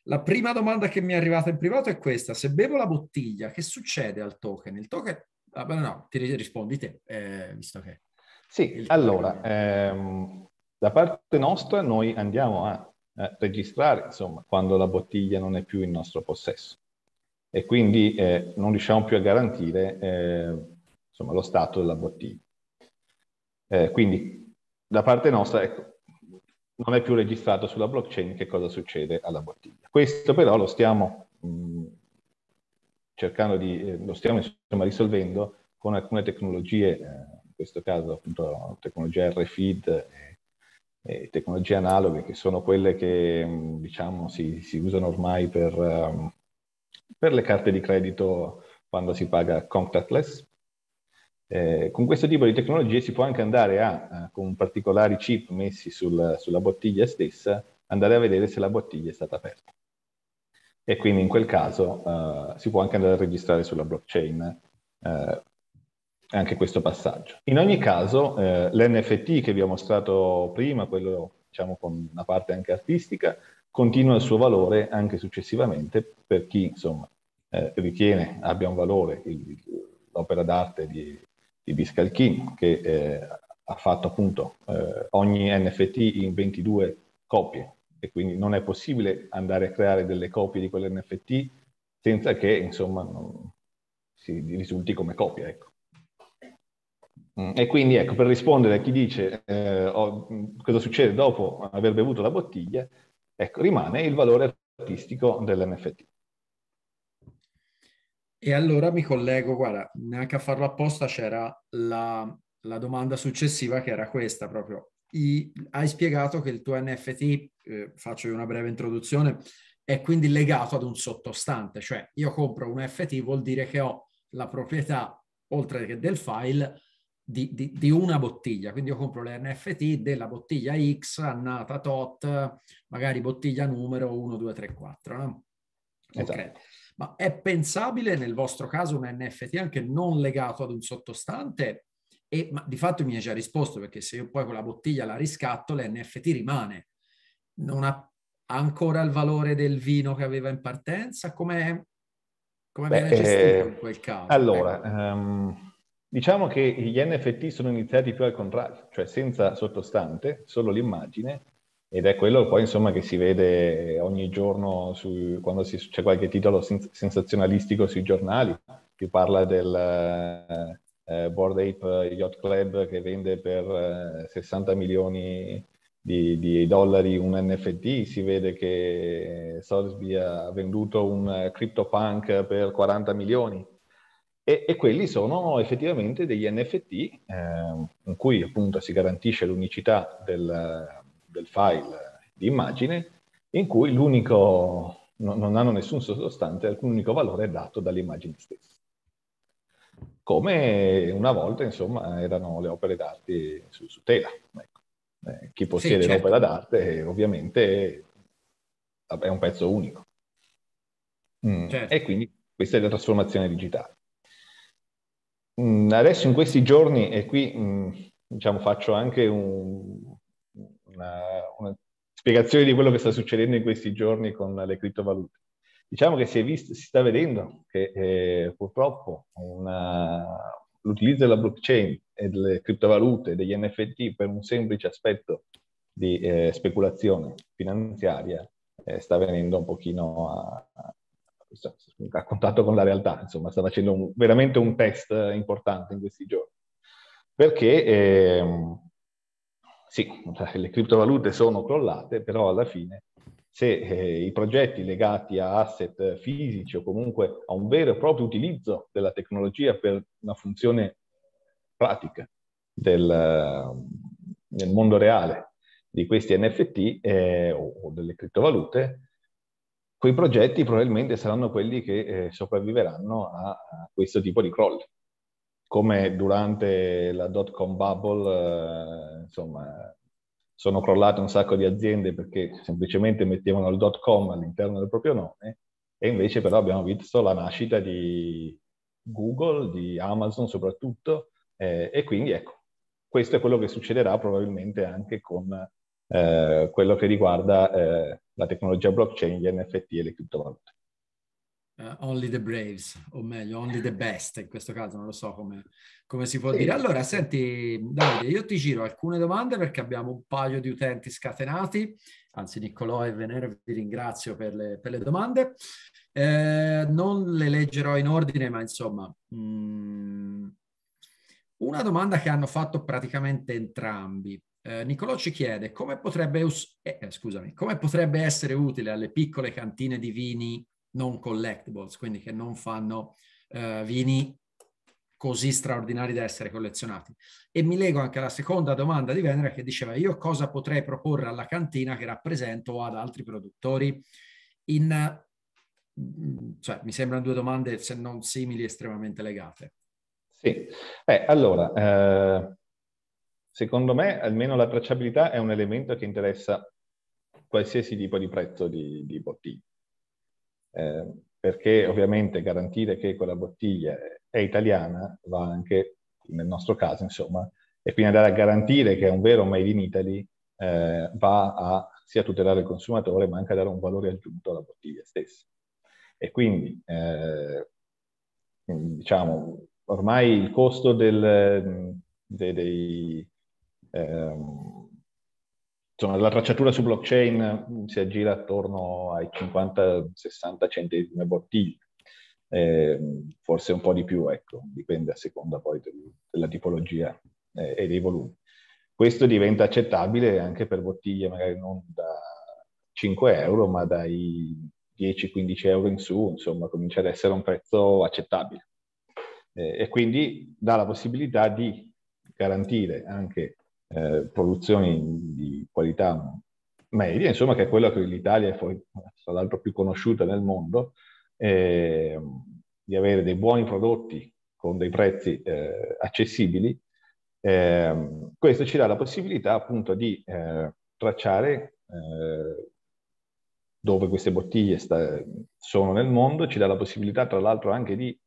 La prima domanda che mi è arrivata in privato è questa, se bevo la bottiglia, che succede al token? Il token Ah, beh, no, ti rispondi te, eh, visto che... Sì, allora, ehm, da parte nostra noi andiamo a eh, registrare, insomma, quando la bottiglia non è più in nostro possesso e quindi eh, non riusciamo più a garantire ehm, insomma, lo stato della bottiglia. Eh, quindi da parte nostra, ecco, non è più registrato sulla blockchain che cosa succede alla bottiglia. Questo però lo stiamo mh, mm, cercando di, eh, lo stiamo insomma risolvendo con alcune tecnologie, eh, in questo caso appunto tecnologia RFID e, tecnologie analoghe, che sono quelle che mm, diciamo si, si, usano ormai per, um, per le carte di credito quando si paga contactless, eh, con questo tipo di tecnologie si può anche andare a, eh, con particolari chip messi sul, sulla bottiglia stessa, andare a vedere se la bottiglia è stata aperta e quindi in quel caso eh, si può anche andare a registrare sulla blockchain eh, anche questo passaggio. In ogni caso eh, l'NFT che vi ho mostrato prima, quello diciamo con una parte anche artistica, continua il suo valore anche successivamente per chi insomma eh, ritiene abbia un valore il, l'opera d'arte di, di Biscalchin che eh, ha fatto appunto eh, ogni NFT in 22 copie e quindi non è possibile andare a creare delle copie di quell'NFT senza che insomma si risulti come copia. Ecco. Mm, e quindi ecco, per rispondere a chi dice eh, oh, mm, cosa succede dopo aver bevuto la bottiglia, ecco, rimane il valore artistico dell'NFT. E allora mi collego, guarda, neanche a farlo apposta c'era la, la domanda successiva che era questa proprio, i, hai spiegato che il tuo NFT, eh, faccio una breve introduzione, è quindi legato ad un sottostante, cioè io compro un NFT vuol dire che ho la proprietà, oltre che del file, di, di, di, una bottiglia. Quindi io compro l'NFT della bottiglia X annata tot, magari bottiglia numero 1234. No? Esatto. Okay. Ma è pensabile nel vostro caso un NFT anche non legato ad un sottostante e ma, di fatto mi ha già risposto perché se io poi con la bottiglia la riscatto, l'NFT rimane. Non ha ancora il valore del vino che aveva in partenza? Come, come viene gestito eh, in quel caso? Allora, ecco. Ehm, diciamo che gli NFT sono iniziati più al contrario, cioè senza sottostante, solo l'immagine, ed è quello poi insomma che si vede ogni giorno su, quando si, c'è qualche titolo sens- sensazionalistico sui giornali che parla del eh, Board Ape eh, Yacht Club che vende per eh, 60 milioni di, di, dollari un NFT, si vede che Sotheby's ha venduto un eh, CryptoPunk per 40 milioni. E, e, quelli sono effettivamente degli NFT eh, in cui appunto si garantisce l'unicità del, del file di immagine, in cui l'unico, no, non hanno nessun sottostante, alcun valore è dato dall'immagine stessa come una volta insomma erano le opere d'arte su, su tela. Ecco. Eh, chi possiede sì, certo. l'opera d'arte eh, ovviamente eh, è un pezzo unico. Mm. Certo. E quindi questa è la trasformazione digitale. Mm, adesso in questi giorni, e qui mm, diciamo, faccio anche un, una, una spiegazione di quello che sta succedendo in questi giorni con le criptovalute diciamo che si, è visto, si sta vedendo che eh, purtroppo una, eh, l'utilizzo della blockchain e delle criptovalute, degli NFT per un semplice aspetto di eh, speculazione finanziaria eh, sta venendo un pochino a, a, a, contatto con la realtà, insomma sta facendo un, veramente un test importante in questi giorni. Perché eh, sì, le criptovalute sono crollate, però alla fine se eh, i progetti legati a asset fisici o comunque a un vero e proprio utilizzo della tecnologia per una funzione pratica del, nel mondo reale di questi NFT eh, o, o, delle criptovalute, quei progetti probabilmente saranno quelli che eh, sopravviveranno a, a, questo tipo di crolli. Come durante la dot com bubble, eh, insomma, sono crollate un sacco di aziende perché semplicemente mettevano il dot com all'interno del proprio nome e invece però abbiamo visto la nascita di Google, di Amazon soprattutto eh, e quindi ecco, questo è quello che succederà probabilmente anche con eh, quello che riguarda eh, la tecnologia blockchain, gli NFT e le criptovalute. Uh, only the Braves, o meglio, Only the Best, in questo caso non lo so come, come si può sì. dire. Allora, senti, Davide, io ti giro alcune domande perché abbiamo un paio di utenti scatenati, anzi Niccolò e Venere vi ringrazio per le, per le domande. Eh, non le leggerò in ordine, ma insomma, mh, mm, una domanda che hanno fatto praticamente entrambi. Eh, Niccolò ci chiede come potrebbe, us- eh, scusami, come potrebbe essere utile alle piccole cantine di vini non collectibles, quindi che non fanno eh, vini così straordinari da essere collezionati. E mi lego anche alla seconda domanda di Venera che diceva io cosa potrei proporre alla cantina che rappresento o ad altri produttori in... Mm, cioè, mi sembrano due domande, se non simili, estremamente legate. Sì, eh, allora, eh, secondo me almeno la tracciabilità è un elemento che interessa qualsiasi tipo di prezzo di, di bottiglia. Eh, perché ovviamente garantire che quella bottiglia è italiana va anche, nel nostro caso insomma, e quindi andare a garantire che è un vero made in Italy eh, va a sia tutelare il consumatore ma anche a dare un valore aggiunto alla bottiglia stessa. E quindi, eh, diciamo, ormai il costo del, dei, dei ehm, insomma, la tracciatura su blockchain mm, si aggira attorno ai 50-60 centesimi a bottiglia, eh, forse un po' di più, ecco, dipende a seconda poi della tipologia eh, e dei volumi. Questo diventa accettabile anche per bottiglie magari non da 5 euro, ma dai 10-15 euro in su, insomma, comincia ad essere un prezzo accettabile. Eh, e quindi dà la possibilità di garantire anche eh, produzioni di qualità media, insomma, che è quella che l'Italia è poi, tra l'altro, più conosciuta nel mondo, eh, di avere dei buoni prodotti con dei prezzi eh, accessibili, eh, questo ci dà la possibilità appunto di eh, tracciare eh, dove queste bottiglie sta, sono nel mondo, ci dà la possibilità tra l'altro anche di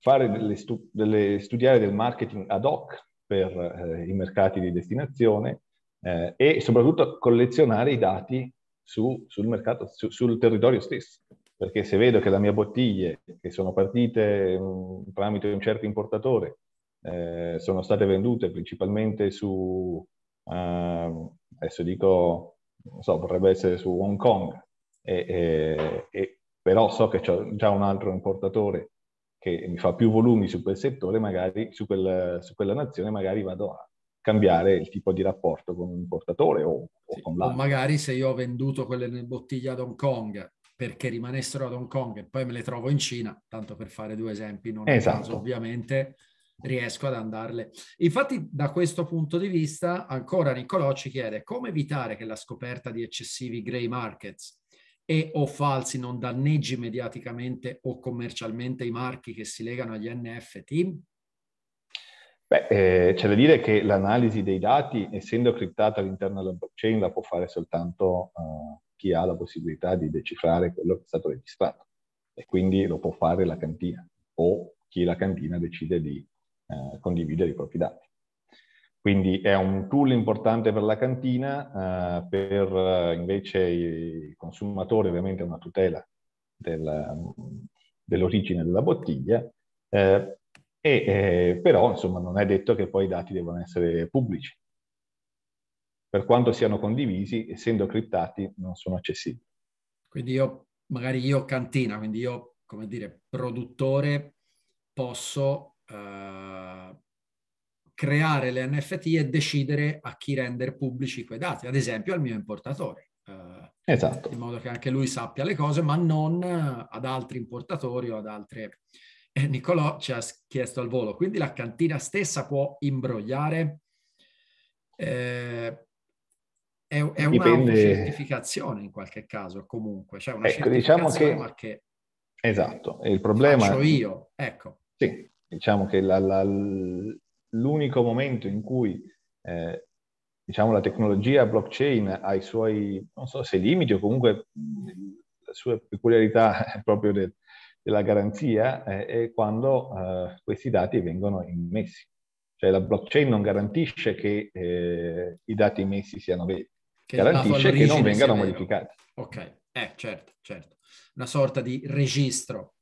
fare delle, stu- delle studiare del marketing ad hoc per eh, i mercati di destinazione, eh, e soprattutto collezionare i dati su, sul mercato, su, sul territorio stesso. Perché se vedo che le mie bottiglie che sono partite mh, tramite un certo importatore eh, sono state vendute principalmente su, eh, adesso dico, non so, potrebbe essere su Hong Kong, e, e, però so che c'è già un altro importatore che mi fa più volumi su quel settore, magari su, quel, su quella nazione, magari vado a cambiare il tipo di rapporto con un importatore o, o sì, con l'altro. O magari se io ho venduto quelle nel bottiglia ad Hong Kong perché rimanessero ad Hong Kong e poi me le trovo in Cina, tanto per fare due esempi, non esatto. caso ovviamente, riesco ad andarle. Infatti, da questo punto di vista, ancora Niccolò ci chiede come evitare che la scoperta di eccessivi grey markets e o falsi non danneggi mediaticamente o commercialmente i marchi che si legano agli NFT? Beh, eh, c'è da dire che l'analisi dei dati, essendo criptata all'interno della blockchain, la può fare soltanto uh, chi ha la possibilità di decifrare quello che è stato registrato e quindi lo può fare la cantina o chi la cantina decide di eh, condividere i propri dati. Quindi è un tool importante per la cantina, eh, per eh, invece i consumatori ovviamente è una tutela del, mm, dell'origine della bottiglia, eh, e, eh, però insomma non è detto che poi i dati devono essere pubblici. Per quanto siano condivisi, essendo criptati, non sono accessibili. Quindi io, magari io cantina, quindi io, come dire, produttore, posso eh, creare le NFT e decidere a chi rendere pubblici quei dati, ad esempio al mio importatore. Eh, esatto. In modo che anche lui sappia le cose, ma non eh, ad altri importatori o ad altre Nicolò ci ha chiesto al volo, quindi la cantina stessa può imbrogliare? Eh, è, è una certificazione in qualche caso, comunque. Cioè una ecco, diciamo che... Ma che esatto, e il problema... Faccio io, ecco. Sì, diciamo che la, la, l'unico momento in cui... Eh, diciamo, la tecnologia blockchain ha i suoi, non so se limiti o comunque mm, le sue peculiarità proprio del, della garanzia eh, è quando eh, questi dati vengono immessi. Cioè la blockchain non garantisce che eh, i dati immessi siano veri, che garantisce che non vengano modificati. Ok, eh, certo, certo. Una sorta di registro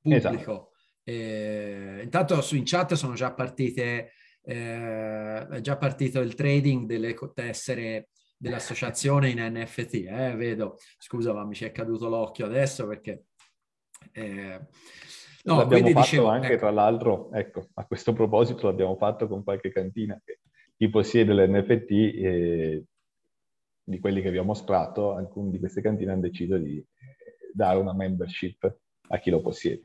pubblico. Esatto. Eh, intanto su in chat sono già partite, eh, è già partito il trading delle tessere dell'associazione in NFT, eh, vedo, scusa ma mi ci è caduto l'occhio adesso perché eh, no, l'abbiamo fatto dicevo, anche, ecco. tra l'altro, ecco, a questo proposito l'abbiamo fatto con qualche cantina che chi possiede l'NFT eh, di quelli che vi ho mostrato, alcune di queste cantine hanno deciso di eh, dare una membership a chi lo possiede.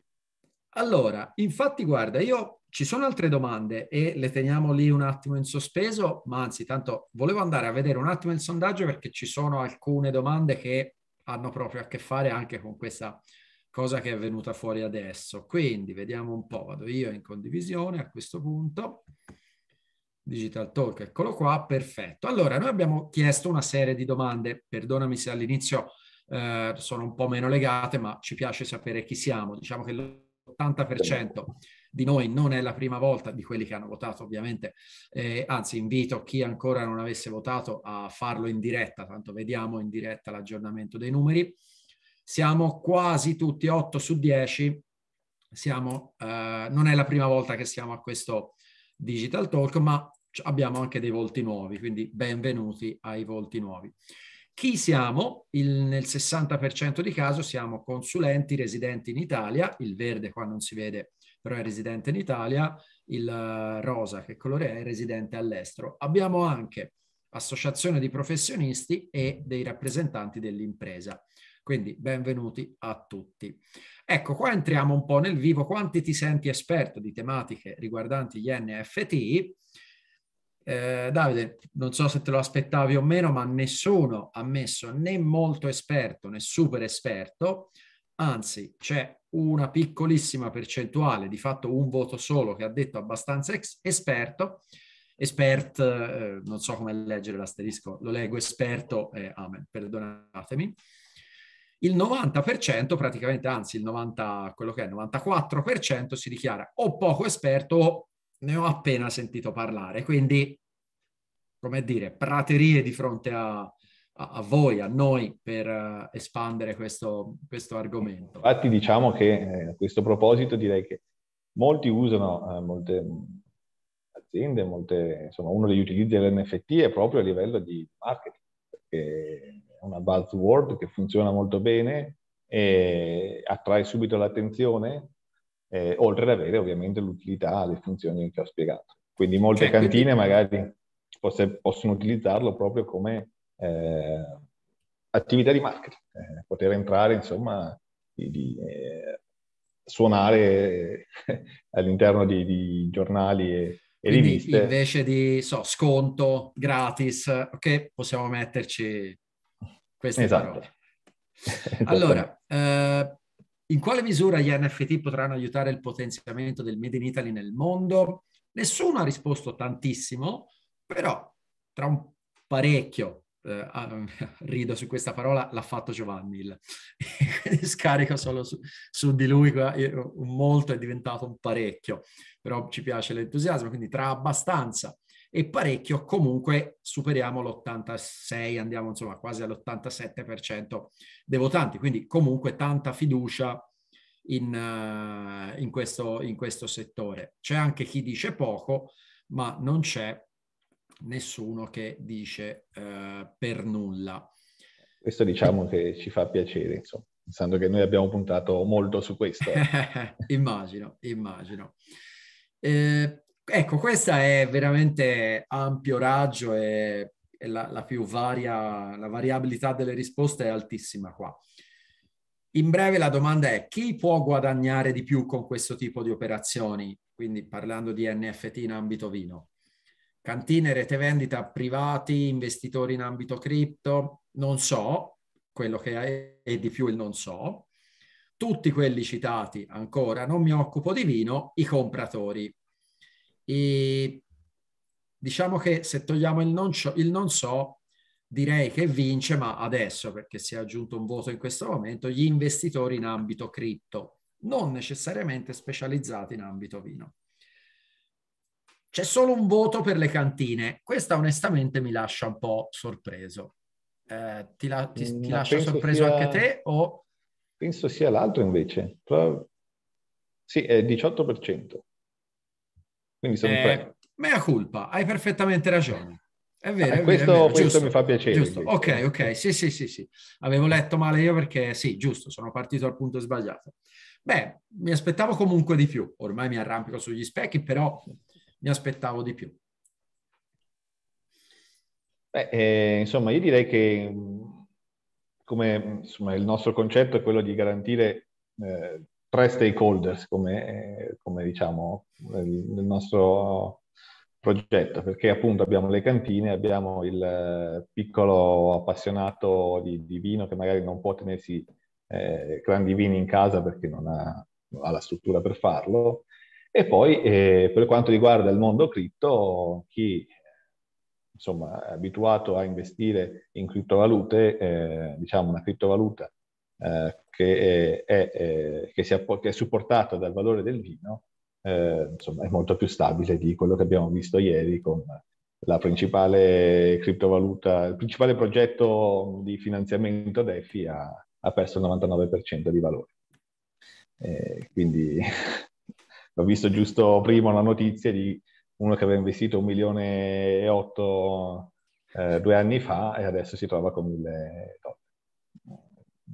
Allora, infatti, guarda, io ci sono altre domande e le teniamo lì un attimo in sospeso, ma anzi, tanto volevo andare a vedere un attimo il sondaggio perché ci sono alcune domande che hanno proprio a che fare anche con questa cosa che è venuta fuori adesso. Quindi vediamo un po', vado io in condivisione a questo punto. Digital Talk, eccolo qua, perfetto. Allora, noi abbiamo chiesto una serie di domande, perdonami se all'inizio eh, sono un po' meno legate, ma ci piace sapere chi siamo. Diciamo che l'80% di noi non è la prima volta, di quelli che hanno votato ovviamente, eh, anzi invito chi ancora non avesse votato a farlo in diretta, tanto vediamo in diretta l'aggiornamento dei numeri siamo quasi tutti, 8 su 10, siamo, eh, non è la prima volta che siamo a questo Digital Talk, ma abbiamo anche dei volti nuovi, quindi benvenuti ai volti nuovi. Chi siamo? Il, nel 60% di caso siamo consulenti residenti in Italia, il verde qua non si vede, però è residente in Italia, il eh, rosa che colore è, è residente all'estero. Abbiamo anche associazione di professionisti e dei rappresentanti dell'impresa. Quindi benvenuti a tutti. Ecco, qua entriamo un po' nel vivo. Quanti ti senti esperto di tematiche riguardanti gli NFT? Eh, Davide, non so se te lo aspettavi o meno, ma nessuno ha messo né molto esperto né super esperto, anzi c'è una piccolissima percentuale, di fatto un voto solo che ha detto abbastanza ex- esperto, espert, eh, non so come leggere l'asterisco, lo leggo esperto, eh, amen, perdonatemi il 90% praticamente, anzi il 90, quello che è, il 94% si dichiara o poco esperto o ne ho appena sentito parlare. Quindi, come dire, praterie di fronte a, a, voi, a noi, per uh, espandere questo, questo, argomento. Infatti diciamo che eh, a questo proposito direi che molti usano, eh, molte mm, aziende, molte, insomma uno degli utilizzi dell'NFT è proprio a livello di marketing, perché una buzzword che funziona molto bene, e attrae subito l'attenzione, eh, oltre ad avere ovviamente l'utilità, le funzioni che ho spiegato. Quindi molte cioè, cantine quindi... magari poss- possono utilizzarlo proprio come eh, attività di marketing, eh, poter entrare, insomma, di, di eh, suonare all'interno di, di giornali e, e riviste. Invece di so, sconto gratis, ok, possiamo metterci queste esatto. parole. Allora, eh, in quale misura gli NFT potranno aiutare il potenziamento del Made in Italy nel mondo? Nessuno ha risposto tantissimo, però tra un parecchio, eh, ah, rido su questa parola, l'ha fatto Giovanni, quindi scarico solo su, su, di lui, eh, un molto è diventato un parecchio, però ci piace l'entusiasmo, quindi tra abbastanza e parecchio comunque superiamo l'86, andiamo insomma quasi all'87% dei votanti, quindi comunque tanta fiducia in, uh, in, questo, in questo settore. C'è anche chi dice poco, ma non c'è nessuno che dice uh, per nulla. Questo diciamo che ci fa piacere, insomma, pensando che noi abbiamo puntato molto su questo. immagino, immagino. Eh, Ecco, questa è veramente ampio raggio e, e la, la, più varia, la variabilità delle risposte è altissima qua. In breve la domanda è chi può guadagnare di più con questo tipo di operazioni? Quindi parlando di NFT in ambito vino. Cantine, rete vendita, privati, investitori in ambito cripto, non so, quello che è, è di più il non so. Tutti quelli citati ancora, non mi occupo di vino, i compratori. E diciamo che se togliamo il non, so, il non so, direi che vince, ma adesso, perché si è aggiunto un voto in questo momento, gli investitori in ambito cripto, non necessariamente specializzati in ambito vino. C'è solo un voto per le cantine. Questa onestamente mi lascia un po' sorpreso. Eh, ti, la, ti, mm, ti lascia sorpreso sia, anche te o... Penso sia l'altro invece. Però... Sì, è il 18%. Quindi sono eh, tre. Mea culpa, hai perfettamente ragione. È vero, ah, è questo, vero. questo giusto, mi fa piacere. Giusto. Ok, ok, sì, sì, sì, sì. Avevo letto male io perché sì, giusto, sono partito al punto sbagliato. Beh, mi aspettavo comunque di più. Ormai mi arrampico sugli specchi, però mi aspettavo di più. Beh, eh, insomma, io direi che mm, come insomma, il nostro concetto è quello di garantire eh, tre stakeholders come, come diciamo nel nostro progetto perché appunto abbiamo le cantine, abbiamo il eh, piccolo appassionato di, di vino che magari non può tenersi eh, grandi vini in casa perché non ha, non ha la struttura per farlo e poi eh, per quanto riguarda il mondo cripto chi insomma è abituato a investire in criptovalute eh, diciamo una criptovaluta eh, che, è, è, che, sia, che, è, supportata dal valore del vino, eh, insomma, è molto più stabile di quello che abbiamo visto ieri con la principale criptovaluta, il principale progetto di finanziamento DeFi ha, ha perso il 99% di valore. Eh, quindi ho visto giusto prima la notizia di uno che aveva investito un milione e otto eh, due anni fa e adesso si trova con mille dollari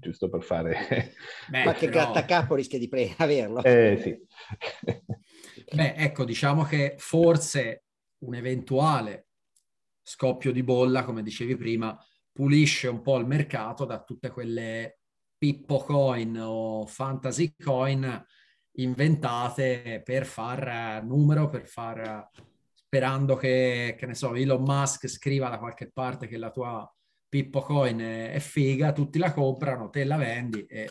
giusto per fare... Beh, Qualche però... grattacapo rischia di pre- averlo. Eh, sì. Beh, ecco, diciamo che forse un eventuale scoppio di bolla, come dicevi prima, pulisce un po' il mercato da tutte quelle pippo coin o fantasy coin inventate per far numero, per far sperando che, che ne so, Elon Musk scriva da qualche parte che la tua Pippo Coin è figa, tutti la comprano, te la vendi e,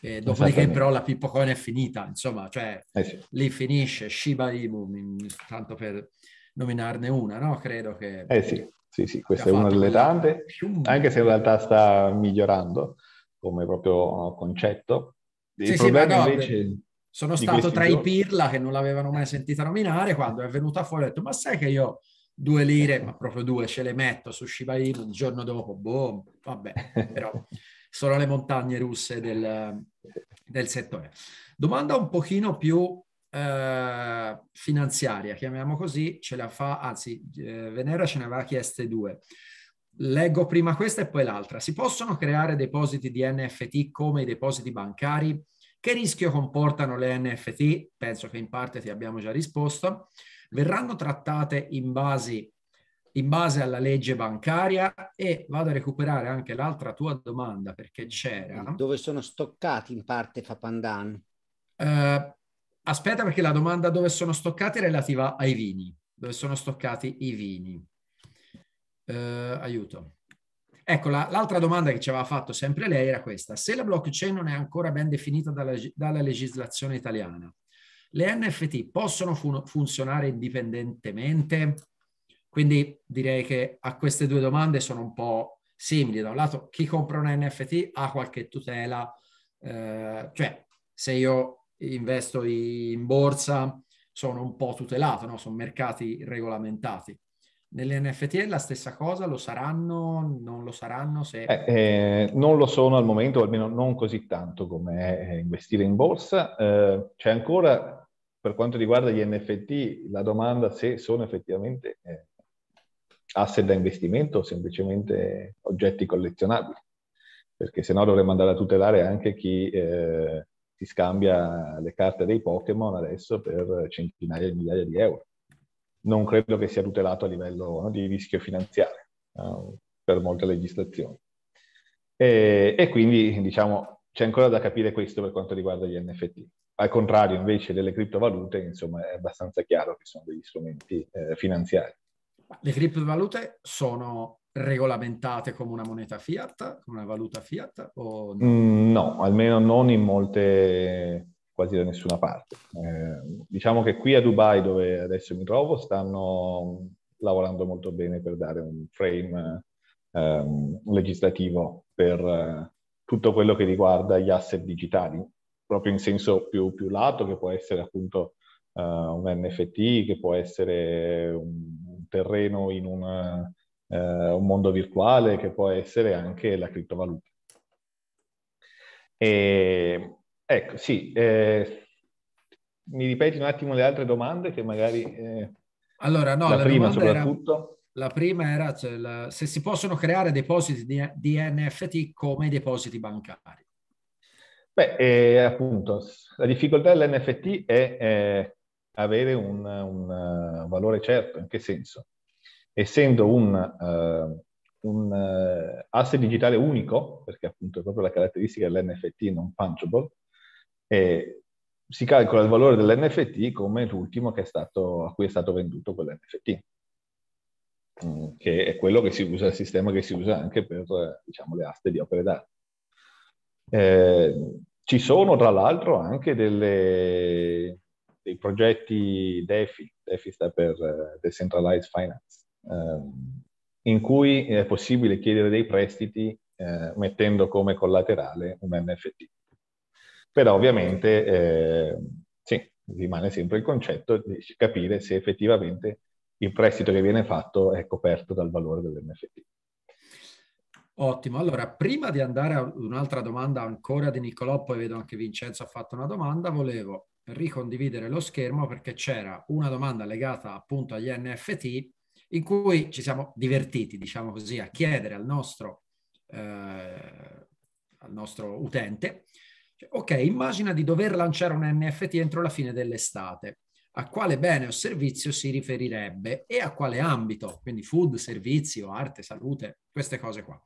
e dopodiché però la Pippo Coin è finita, insomma, cioè eh sì. lì finisce Shiba Inu, tanto per nominarne una, no? Credo che... Eh sì, sì, sì questa è una delle tante, anche se in realtà sta migliorando come proprio concetto. Il sì, sì, no, invece... Sono stato tra giorni... i pirla che non l'avevano mai sentita nominare, quando è venuta fuori ho detto, ma sai che io due eh. lire, ma proprio due, ce le metto su Shiba Inu il giorno dopo, boom, vabbè, però sono le montagne russe del, del settore. Domanda un pochino più eh, finanziaria, chiamiamo così, ce la fa, anzi eh, Venera ce ne aveva chieste due. Leggo prima questa e poi l'altra. Si possono creare depositi di NFT come i depositi bancari? Che rischio comportano le NFT? Penso che in parte ti abbiamo già risposto verranno trattate in base, in base alla legge bancaria e vado a recuperare anche l'altra tua domanda perché c'era... Dove sono stoccati in parte Fapandan? Eh, aspetta perché la domanda dove sono stoccati è relativa ai vini, dove sono stoccati i vini. Eh, aiuto. Ecco, la, l'altra domanda che ci aveva fatto sempre lei era questa. Se la blockchain non è ancora ben definita dalla, dalla legislazione italiana, le NFT possono fun- funzionare indipendentemente? Quindi direi che a queste due domande sono un po' simili. Da un lato, chi compra un NFT ha qualche tutela, eh, cioè se io investo in borsa sono un po' tutelato, no? sono mercati regolamentati. Nelle NFT è la stessa cosa? Lo saranno? Non lo saranno? Se... Eh, eh, non lo sono al momento, almeno non così tanto come eh, investire in borsa. Eh, c'è ancora per quanto riguarda gli NFT, la domanda se sono effettivamente eh, asset da investimento o semplicemente oggetti collezionabili, perché se no dovremmo andare a tutelare anche chi eh, si scambia le carte dei Pokémon adesso per centinaia di migliaia di euro. Non credo che sia tutelato a livello no, di rischio finanziario no, per molte legislazioni. E, e quindi diciamo c'è ancora da capire questo per quanto riguarda gli NFT. Al contrario invece delle criptovalute, insomma, è abbastanza chiaro che sono degli strumenti eh, finanziari. Le criptovalute sono regolamentate come una moneta fiat, come una valuta fiat? No? Mm, no, almeno non in molte, quasi da nessuna parte. Eh, diciamo che qui a Dubai, dove adesso mi trovo, stanno lavorando molto bene per dare un frame eh, legislativo per eh, tutto quello che riguarda gli asset digitali, proprio in senso più, più lato, che può essere appunto uh, un NFT, che può essere un terreno in una, uh, eh, un mondo virtuale, che può essere anche la criptovaluta. E, ehm, ecco, sì, eh, mi ripeti un attimo le altre domande che magari... Eh, allora, no, la, la prima soprattutto... Era... La prima era cioè, la, se si possono creare depositi di, di NFT come depositi bancari. Beh, eh, appunto, la difficoltà dell'NFT è eh, avere un, un, eh, valore certo. In che senso? Essendo un, uh, un uh, asse digitale unico, perché appunto è proprio la caratteristica dell'NFT non punchable, eh, si calcola il valore dell'NFT come l'ultimo stato, a cui è stato venduto quell'NFT, mm, che è quello che si usa, il sistema che si usa anche per diciamo, le aste di opere d'arte. Eh, ci sono tra l'altro anche delle, dei progetti DeFi, DeFi sta per eh, Decentralized Finance, ehm, in cui è possibile chiedere dei prestiti eh, mettendo come collaterale un NFT. Però ovviamente eh, sì, rimane sempre il concetto di capire se effettivamente il prestito che viene fatto è coperto dal valore dell'NFT. Ottimo, allora prima di andare a un'altra domanda ancora di Nicolò, poi vedo anche Vincenzo ha fatto una domanda, volevo ricondividere lo schermo perché c'era una domanda legata appunto agli NFT in cui ci siamo divertiti, diciamo così, a chiedere al nostro, eh, al nostro utente, cioè, ok, immagina di dover lanciare un NFT entro la fine dell'estate a quale bene o servizio si riferirebbe e a quale ambito, quindi food, servizi o arte, salute, queste cose qua.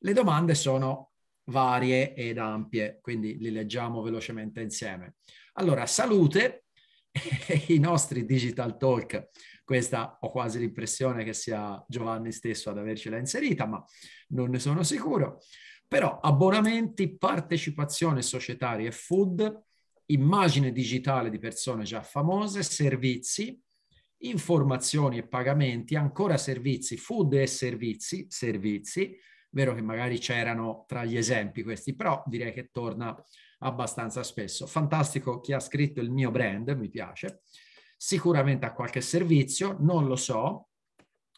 Le domande sono varie ed ampie, quindi li leggiamo velocemente insieme. Allora, salute, i nostri digital talk, questa ho quasi l'impressione che sia Giovanni stesso ad avercela inserita, ma non ne sono sicuro. Però abbonamenti, partecipazione societaria e food, immagine digitale di persone già famose, servizi, informazioni e pagamenti, ancora servizi, food e servizi, servizi, vero che magari c'erano tra gli esempi questi, però direi che torna abbastanza spesso. Fantastico chi ha scritto il mio brand, mi piace. Sicuramente ha qualche servizio, non lo so,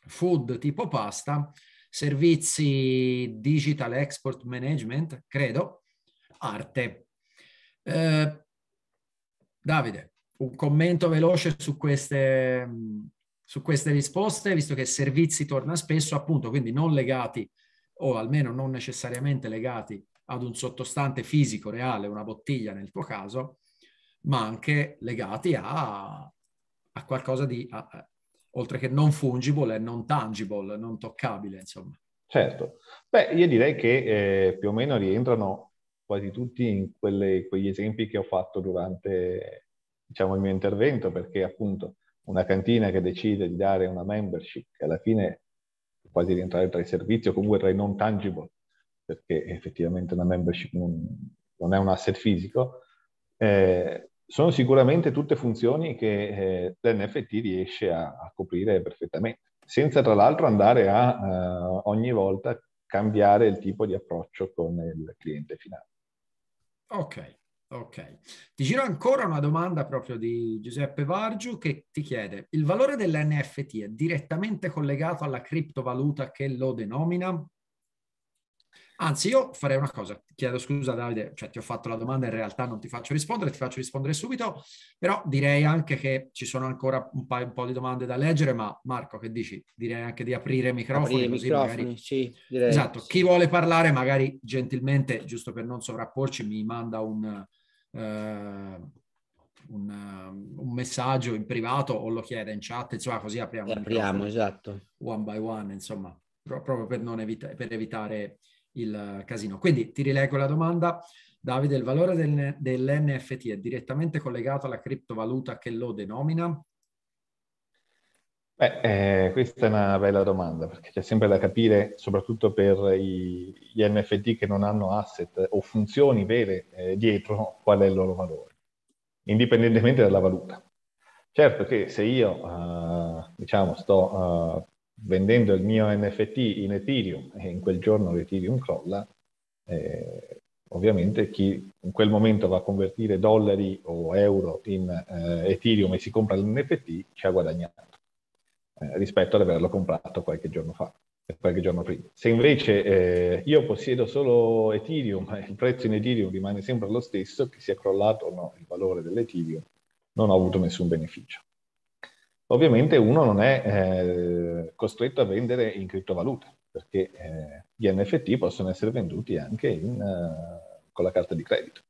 food tipo pasta, servizi digital export management, credo, arte. Eh, Davide, un commento veloce su queste, su queste risposte, visto che servizi torna spesso, appunto, quindi non legati o almeno non necessariamente legati ad un sottostante fisico reale, una bottiglia nel tuo caso, ma anche legati a, a qualcosa di, a, a, oltre che non fungible, non tangible, non toccabile, insomma. Certo. Beh, io direi che eh, più o meno rientrano quasi tutti in quelle, quegli esempi che ho fatto durante diciamo, il mio intervento, perché appunto una cantina che decide di dare una membership, che alla fine quasi rientrare tra i servizi o comunque tra i non tangible, perché effettivamente una membership non, non è un asset fisico, eh, sono sicuramente tutte funzioni che eh, l'NFT riesce a, a, coprire perfettamente, senza tra l'altro andare a eh, ogni volta cambiare il tipo di approccio con il cliente finale. Ok, ok. Ti giro ancora una domanda proprio di Giuseppe Vargiu che ti chiede, il valore dell'NFT è direttamente collegato alla criptovaluta che lo denomina? Anzi, io farei una cosa, chiedo scusa Davide, cioè ti ho fatto la domanda, in realtà non ti faccio rispondere, ti faccio rispondere subito, però direi anche che ci sono ancora un, pa- un po' di domande da leggere, ma Marco che dici? Direi anche di aprire i microfoni. Aprire così microfoni, magari... sì, direi. Esatto, chi vuole parlare magari gentilmente, giusto per non sovrapporci, mi manda un... Uh, un, eh, un, messaggio in privato o lo chiede in chat, insomma, così apriamo. Apriamo, esatto. One by one, insomma, pro- proprio per, evita- per evitare il casino. Quindi ti rilego la domanda. Davide, il valore del, dell'NFT è direttamente collegato alla criptovaluta che lo denomina? Beh, eh, questa è una bella domanda perché c'è sempre da capire, soprattutto per i, gli NFT che non hanno asset o funzioni vere eh, dietro, qual è il loro valore, indipendentemente dalla valuta. Certo che se io, eh, diciamo, sto eh, vendendo il mio NFT in Ethereum e in quel giorno l'Ethereum crolla, eh, ovviamente chi in quel momento va a convertire dollari o euro in eh, Ethereum e si compra l'NFT ci ha guadagnato eh, rispetto ad averlo comprato qualche giorno fa, qualche giorno prima. Se invece eh, io possiedo solo Ethereum e il prezzo in Ethereum rimane sempre lo stesso, che sia crollato o no il valore dell'Ethereum, non ho avuto nessun beneficio ovviamente uno non è eh, costretto a vendere in criptovaluta, perché eh, gli NFT possono essere venduti anche in, eh, con la carta di credito.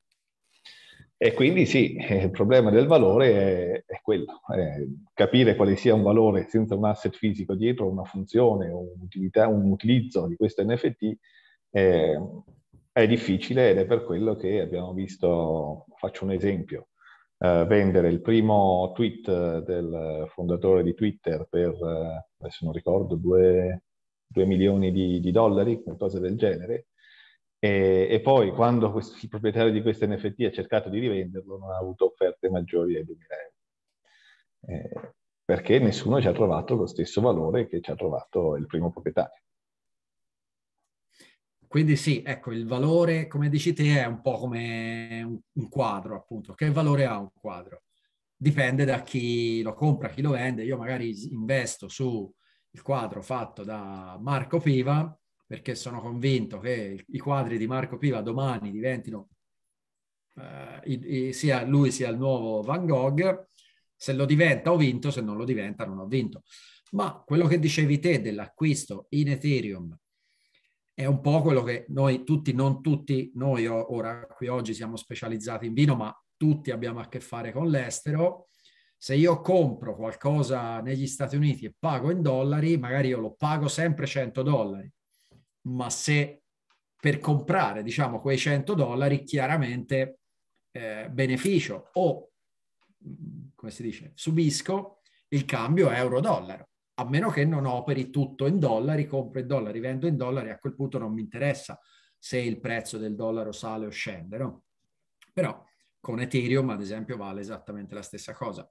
E quindi sì, eh, il problema del valore è, è quello, eh, capire quale sia un valore senza un asset fisico dietro, una funzione o un utilizzo di questo NFT eh, è difficile ed è per quello che abbiamo visto, faccio un esempio, eh, vendere il primo tweet eh, del fondatore di Twitter per, eh, adesso non ricordo, 2 milioni di, di, dollari, qualcosa del genere, e, e poi quando questo, il proprietario di questo NFT ha cercato di rivenderlo non ha avuto offerte maggiori ai 2000 euro. Eh, perché nessuno ci ha trovato lo stesso valore che ci ha trovato il primo proprietario. Quindi sì, ecco, il valore, come dici te, è un po' come un quadro, appunto. Che valore ha un quadro? Dipende da chi lo compra, chi lo vende. Io magari investo sul quadro fatto da Marco Piva, perché sono convinto che i quadri di Marco Piva domani diventino eh, i, i, sia lui sia il nuovo Van Gogh. Se lo diventa ho vinto, se non lo diventa non ho vinto. Ma quello che dicevi te dell'acquisto in Ethereum è un po' quello che noi tutti, non tutti, noi ora qui oggi siamo specializzati in vino, ma tutti abbiamo a che fare con l'estero. Se io compro qualcosa negli Stati Uniti e pago in dollari, magari io lo pago sempre 100 dollari, ma se per comprare, diciamo, quei 100 dollari, chiaramente eh, beneficio o, come si dice, subisco il cambio euro-dollaro a meno che non operi tutto in dollari, compro in dollari, vendo in dollari, a quel punto non mi interessa se il prezzo del dollaro sale o scende, no? Però con Ethereum, ad esempio, vale esattamente la stessa cosa.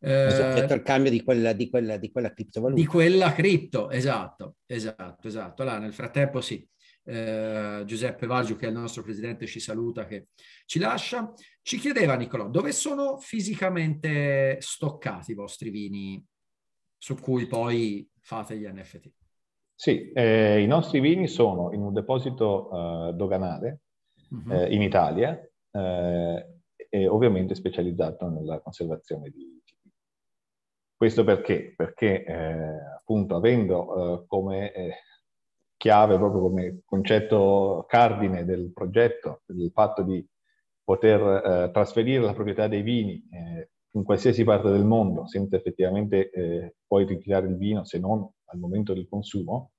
Esatto, eh, certo, il cambio di quella, di, quella, di quella criptovaluta. Di quella cripto, esatto, esatto, esatto. Allora, nel frattempo sì, eh, Giuseppe Vaggio, che è il nostro presidente, ci saluta, che ci lascia. Ci chiedeva Nicolò, dove sono fisicamente stoccati i vostri vini su cui poi fate gli NFT. Sì, eh, i nostri vini sono in un deposito eh, doganale uh-huh. eh, in Italia eh, e ovviamente specializzato nella conservazione di cibi. Questo perché? Perché eh, appunto avendo eh, come chiave, proprio come concetto cardine del progetto, il fatto di poter trasferire la proprietà dei vini in qualsiasi parte del mondo senza effettivamente eh, poi ritirare il vino se non al momento del consumo,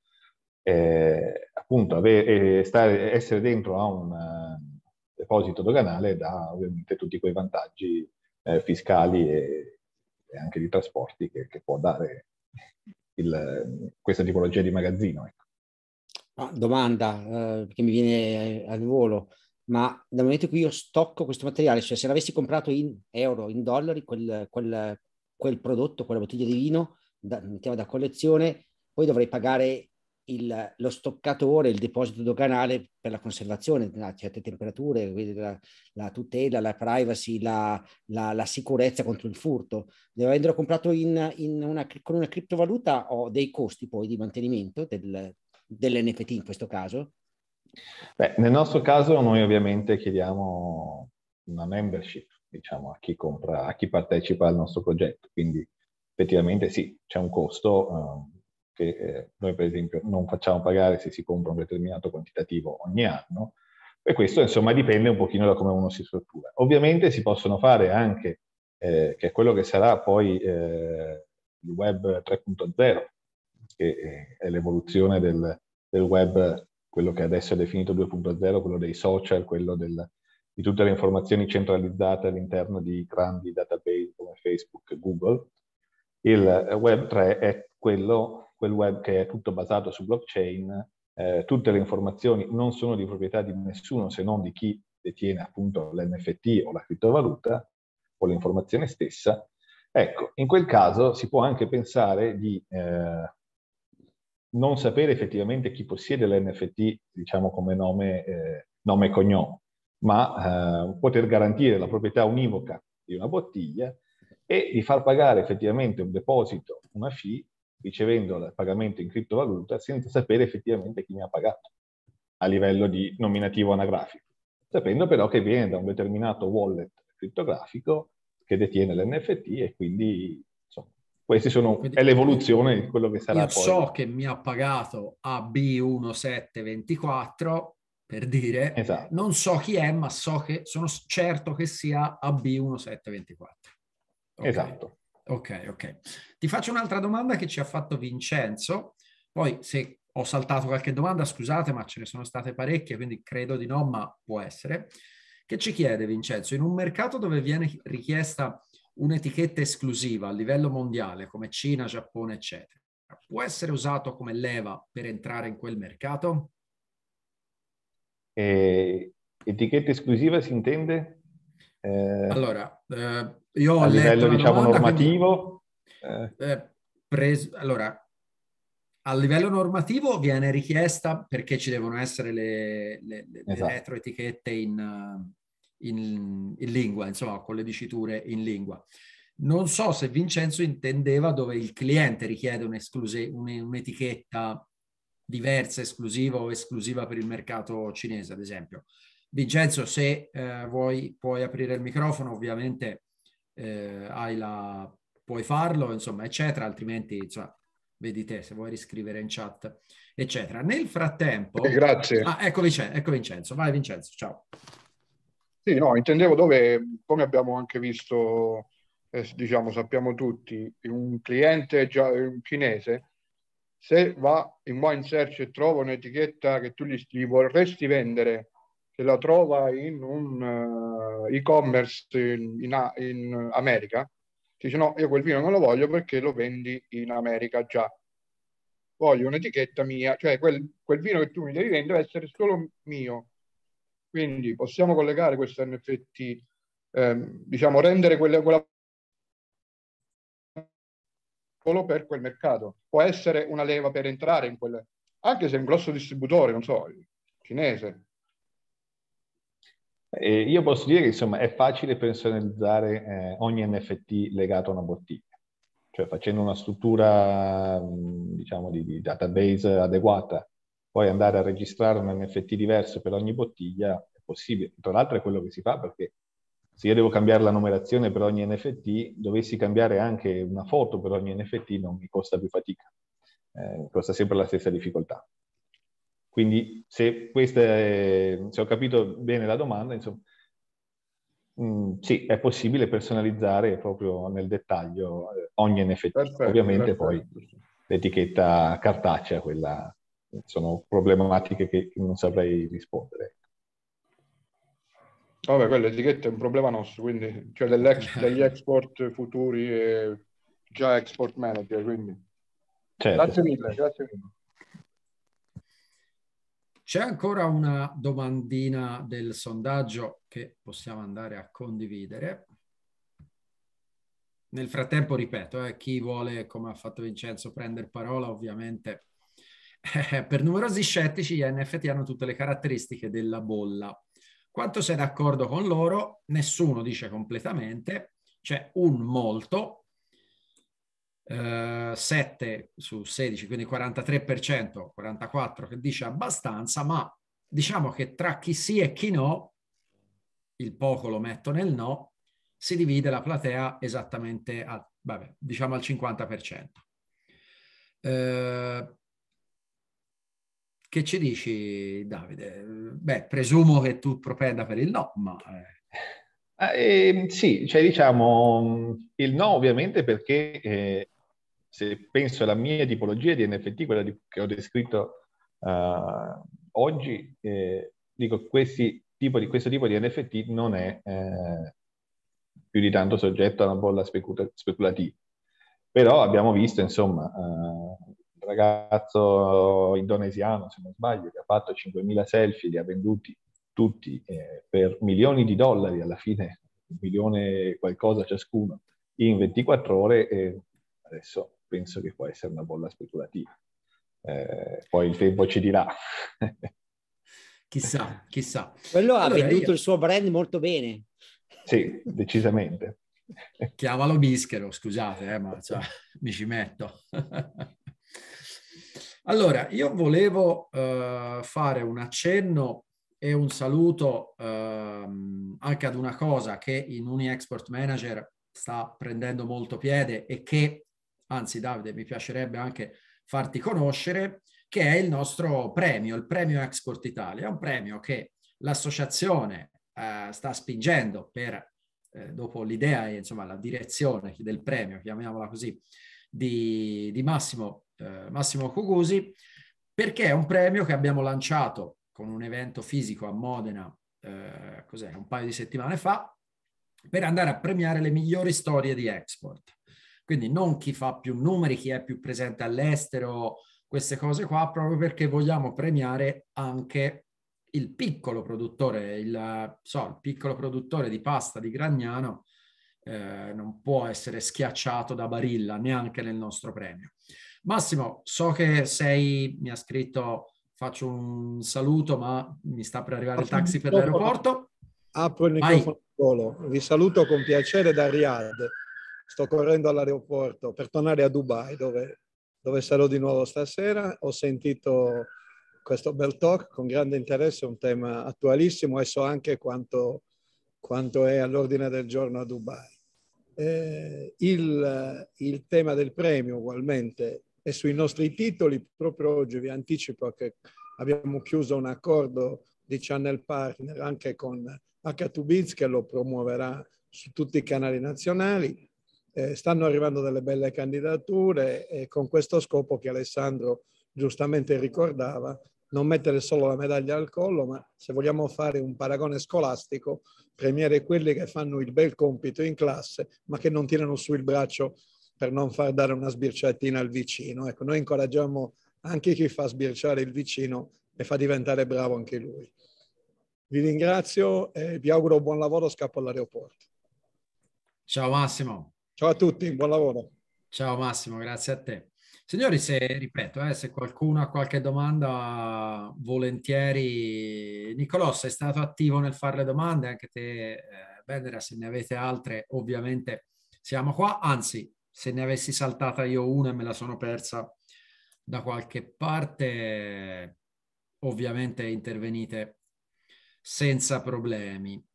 eh, appunto avere, eh, stare, essere dentro a un eh, deposito doganale dà ovviamente tutti quei vantaggi eh, fiscali e, e, anche di trasporti che, che può dare il, questa tipologia di magazzino. Ecco. Ah, domanda eh, che mi viene al volo, ma dal momento in cui io stocco questo materiale, cioè se l'avessi comprato in euro, in dollari, quel, quel, quel prodotto, quella bottiglia di vino, da, mettiamo da collezione, poi dovrei pagare il, lo stoccatore, il deposito doganale per la conservazione a certe temperature, la, la tutela, la privacy, la, la, la, sicurezza contro il furto. Devo avendolo comprato in, in una, con una criptovaluta ho dei costi poi di mantenimento del, dell'NFT in questo caso, Beh, nel nostro caso noi ovviamente chiediamo una membership, diciamo, a chi, compra, a chi partecipa al nostro progetto, quindi effettivamente sì, c'è un costo eh, che eh, noi per esempio non facciamo pagare se si compra un determinato quantitativo ogni anno, e questo insomma dipende un pochino da come uno si struttura. Ovviamente si possono fare anche, eh, che è quello che sarà poi eh, il web 3.0, che eh, è l'evoluzione del, del web quello che adesso è definito 2.0, quello dei social, quello del, di tutte le informazioni centralizzate all'interno di grandi database come Facebook e Google. Il Web 3 è quello, quel web che è tutto basato su blockchain, eh, tutte le informazioni non sono di proprietà di nessuno se non di chi detiene appunto l'NFT o la criptovaluta o l'informazione stessa. Ecco, in quel caso si può anche pensare di eh, non sapere effettivamente chi possiede l'NFT, diciamo come nome, eh, nome e cognome, ma eh, poter garantire la proprietà univoca di una bottiglia e di far pagare effettivamente un deposito, una fee, ricevendo il pagamento in criptovaluta senza sapere effettivamente chi mi ha pagato a livello di nominativo anagrafico, sapendo però che viene da un determinato wallet criptografico che detiene l'NFT e quindi questi sono, è l'evoluzione di quello che sarà io poi. so che mi ha pagato AB1724 per dire, esatto. non so chi è, ma so che sono certo che sia AB1724. Okay. Esatto. Ok, ok. Ti faccio un'altra domanda che ci ha fatto Vincenzo, poi se ho saltato qualche domanda, scusate, ma ce ne sono state parecchie, quindi credo di no, ma può essere. Che ci chiede Vincenzo, in un mercato dove viene richiesta un'etichetta esclusiva a livello mondiale come Cina, Giappone, eccetera, può essere usato come leva per entrare in quel mercato? Eh, etichetta esclusiva si intende? Eh, allora, eh, io ho a livello diciamo domanda, normativo. Quindi, eh, eh, preso, allora, a livello normativo viene richiesta perché ci devono essere le, le, le esatto. retroetichette in, in, in lingua, insomma, con le diciture in lingua. Non so se Vincenzo intendeva dove il cliente richiede un'etichetta diversa, esclusiva o esclusiva per il mercato cinese, ad esempio. Vincenzo, se eh, vuoi puoi aprire il microfono, ovviamente eh, hai la, puoi farlo, insomma, eccetera, altrimenti insomma, vedi te se vuoi riscrivere in chat, eccetera. Nel frattempo... Grazie. Ah, ecco, Vincenzo, ecco Vincenzo, vai Vincenzo, ciao. Sì, no, intendevo dove, come abbiamo anche visto, eh, diciamo, sappiamo tutti, un cliente già, un cinese, se va in wine search e trova un'etichetta che tu gli, gli vorresti vendere, se la trova in un uh, e-commerce in, in, in America, dice no, io quel vino non lo voglio perché lo vendi in America già voglio un'etichetta mia, cioè quel, quel, vino che tu mi devi vendere deve essere solo mio, quindi possiamo collegare questo NFT, ehm, diciamo rendere quella, quella solo per quel mercato. Può essere una leva per entrare in quel, anche se è un grosso distributore, non so, cinese. Eh, io posso dire che insomma è facile personalizzare eh, ogni NFT legato a una bottiglia, cioè facendo una struttura mm, diciamo di, di database adeguata poi andare a registrare un NFT diverso per ogni bottiglia è possibile. Tra l'altro è quello che si fa perché se io devo cambiare la numerazione per ogni NFT, dovessi cambiare anche una foto per ogni NFT, non mi costa più fatica, eh, costa sempre la stessa difficoltà. Quindi se, è, se ho capito bene la domanda, insomma, mh, mm, sì, è possibile personalizzare proprio nel dettaglio eh, ogni NFT, perfetto, ovviamente perfetto. poi l'etichetta cartacea, quella sono problematiche che non saprei rispondere. Vabbè, quello è un problema nostro, quindi cioè degli export futuri e già export manager, quindi. Certo. Grazie mille, grazie mille. C'è ancora una domandina del sondaggio che possiamo andare a condividere. Nel frattempo, ripeto, eh, chi vuole, come ha fatto Vincenzo, prendere parola, ovviamente eh, per numerosi scettici gli NFT hanno tutte le caratteristiche della bolla. Quanto sei d'accordo con loro? Nessuno dice completamente, c'è un molto, eh, 7 su 16, quindi 43%, 44% che dice abbastanza, ma diciamo che tra chi sì e chi no, il poco lo metto nel no, si divide la platea esattamente al, vabbè, diciamo al 50%. Eh, che ci dici, Davide? Beh, presumo che tu propenda per il no, ma... Eh, ah, ehm, sì, cioè diciamo mm, il no ovviamente perché eh, se penso alla mia tipologia di NFT, quella di, che ho descritto uh, oggi, eh, dico tipo di, questo tipo di NFT non è eh, più di tanto soggetto a una bolla speculativa. Però abbiamo visto, insomma, uh, ragazzo indonesiano, se non sbaglio, che ha fatto 5.000 selfie, li ha venduti tutti eh, per milioni di dollari alla fine, un milione qualcosa ciascuno, in 24 ore, e adesso penso che può essere una bolla speculativa. Eh, poi il tempo ci dirà. chissà, chissà. Quello allora, ha venduto io... il suo brand molto bene. Sì, decisamente. Chiamalo Bischero, scusate, eh, ma cioè, mi ci metto. Allora, io volevo eh, fare un accenno e un saluto eh, anche ad una cosa che in UniExport Manager sta prendendo molto piede e che, anzi Davide, mi piacerebbe anche farti conoscere, che è il nostro premio, il premio Export Italia. È un premio che l'associazione eh, sta spingendo per, eh, dopo l'idea e insomma la direzione del premio, chiamiamola così, di, di Massimo eh, Massimo Cogusi, perché è un premio che abbiamo lanciato con un evento fisico a Modena, eh, un paio di settimane fa, per andare a premiare le migliori storie di export. Quindi non chi fa più numeri, chi è più presente all'estero, queste cose qua, proprio perché vogliamo premiare anche il piccolo produttore, il, so, il piccolo produttore di pasta di Gragnano, eh, non può essere schiacciato da Barilla neanche nel nostro premio. Massimo, so che sei, mi ha scritto, faccio un saluto, ma mi sta per arrivare il taxi per l'aeroporto. Apro il microfono solo. Vi saluto con piacere da Riyadh. Sto correndo all'aeroporto per tornare a Dubai, dove, dove sarò di nuovo stasera. Ho sentito questo bel talk con grande interesse, un tema attualissimo e so anche quanto, quanto è all'ordine del giorno a Dubai. Eh, il, il, tema del premio ugualmente e sui nostri titoli. Proprio oggi vi anticipo che abbiamo chiuso un accordo di channel partner anche con H2Biz che lo promuoverà su tutti i canali nazionali. Eh, stanno arrivando delle belle candidature e con questo scopo che Alessandro giustamente ricordava, non mettere solo la medaglia al collo, ma se vogliamo fare un paragone scolastico, premiare quelli che fanno il bel compito in classe, ma che non tirano su il braccio per non far dare una sbirciatina al vicino. Ecco, noi incoraggiamo anche chi fa sbirciare il vicino e fa diventare bravo anche lui. Vi ringrazio e vi auguro buon lavoro, scappo all'aeroporto. Ciao Massimo. Ciao a tutti, buon lavoro. Ciao Massimo, grazie a te. Signori, se, ripeto, eh, se qualcuno ha qualche domanda, volentieri. Nicolò, sei stato attivo nel fare le domande, anche te, eh, Benera, se ne avete altre, ovviamente siamo qua. Anzi, se ne avessi saltata io una e me la sono persa da qualche parte, ovviamente intervenite senza problemi.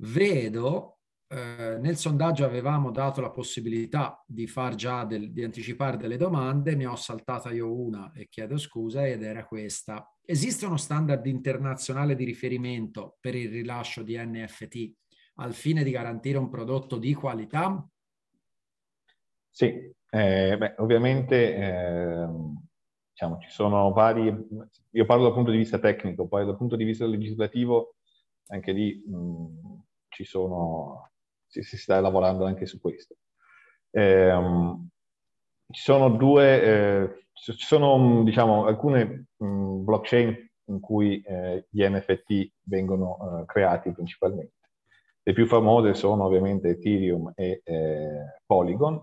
Vedo, eh, nel sondaggio avevamo dato la possibilità di far già, del, di anticipare delle domande, ne ho saltata io una e chiedo scusa ed era questa. Esiste uno standard internazionale di riferimento per il rilascio di NFT al fine di garantire un prodotto di qualità? Sì, eh, beh, ovviamente eh, diciamo, ci sono vari, io parlo dal punto di vista tecnico, poi dal punto di vista legislativo anche lì mh, ci sono, si, si, sta lavorando anche su questo. Eh, ci sono due, eh, ci sono diciamo, alcune mh, blockchain in cui eh, gli NFT vengono eh, creati principalmente. Le più famose sono ovviamente Ethereum e Polygon,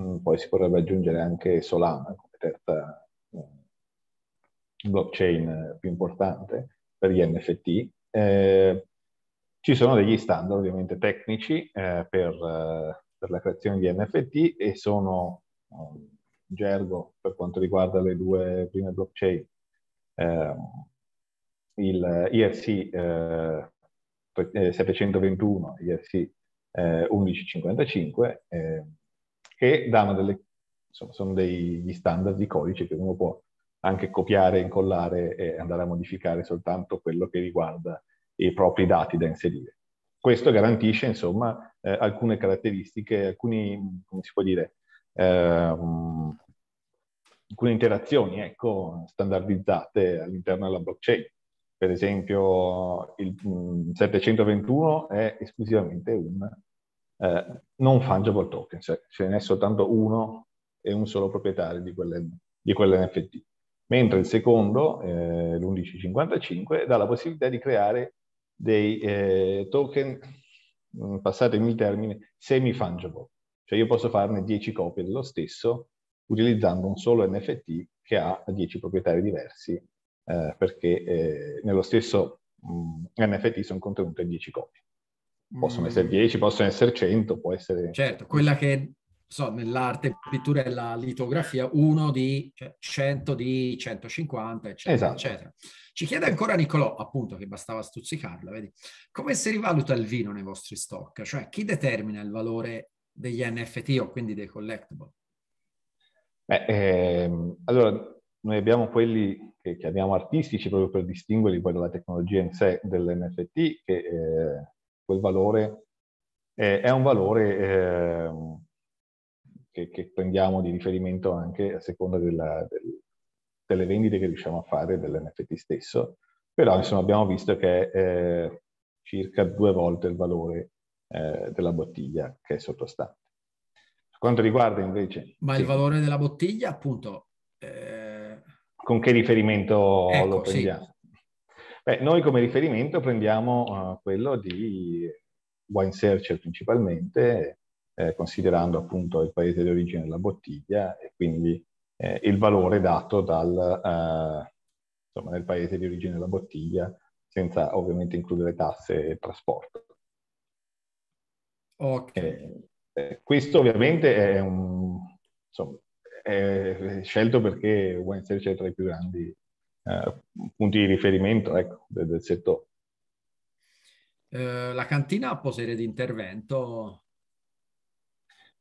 Mm, poi si potrebbe aggiungere anche Solana come terza mm, blockchain eh, più importante per gli NFT. Eh, ci sono degli standard ovviamente tecnici eh, per, eh, per, la creazione di NFT e sono um, gergo per quanto riguarda le due prime blockchain. Ehm, il IRC 721 e IRC 1155 che danno delle, insomma, sono degli standard di codice che uno può anche copiare, incollare e andare a modificare soltanto quello che riguarda i propri dati da inserire. Questo garantisce, insomma, eh, alcune caratteristiche, alcuni, come si può dire, eh, alcune interazioni, ecco, standardizzate all'interno della blockchain. Per esempio, il 721 mm, è esclusivamente un eh, non fungible token, cioè ce n'è soltanto uno e un solo proprietario di, quelle, di quell'NFT. Mentre il secondo, eh, l'1155, dà la possibilità di creare dei eh, token, mm, passatemi il termine, semi-fungible. Cioè io posso farne 10 copie dello stesso utilizzando un solo NFT che ha 10 proprietari diversi, eh, perché eh, nello stesso mh, mm, NFT sono contenute 10 copie. Mm. Possono essere 10, possono essere 100, può essere... Certo, quella che so, nell'arte, pittura e la litografia, uno di 100 cioè, di 150, eccetera, esatto. eccetera. Ci chiede ancora Nicolò, appunto, che bastava stuzzicarla, vedi, come si rivaluta il vino nei vostri stock? Cioè, chi determina il valore degli NFT o quindi dei collectible? Beh, ehm, allora, noi abbiamo quelli che chiamiamo artistici proprio per distinguerli poi dalla tecnologia in sé dell'NFT, che eh, quel valore eh, è un valore eh, che, che, prendiamo di riferimento anche a seconda della, del, delle vendite che riusciamo a fare dell'NFT stesso, però insomma abbiamo visto che è circa due volte il valore eh, della bottiglia che è sottostante. Per quanto riguarda invece... Ma sì. il valore della bottiglia appunto... Eh... Con che riferimento ecco, lo prendiamo? Sì. Beh, noi come riferimento prendiamo uh, quello di Wine Searcher principalmente, eh, considerando appunto il paese di origine della bottiglia e quindi eh, il valore dato dal, uh, insomma, nel paese di origine della bottiglia, senza ovviamente includere tasse e trasporto. Ok. Eh, eh questo ovviamente è, un, insomma, è scelto perché Wine Search è tra i più grandi eh, punti di riferimento ecco, del, del settore. Eh, la cantina ha potere di intervento?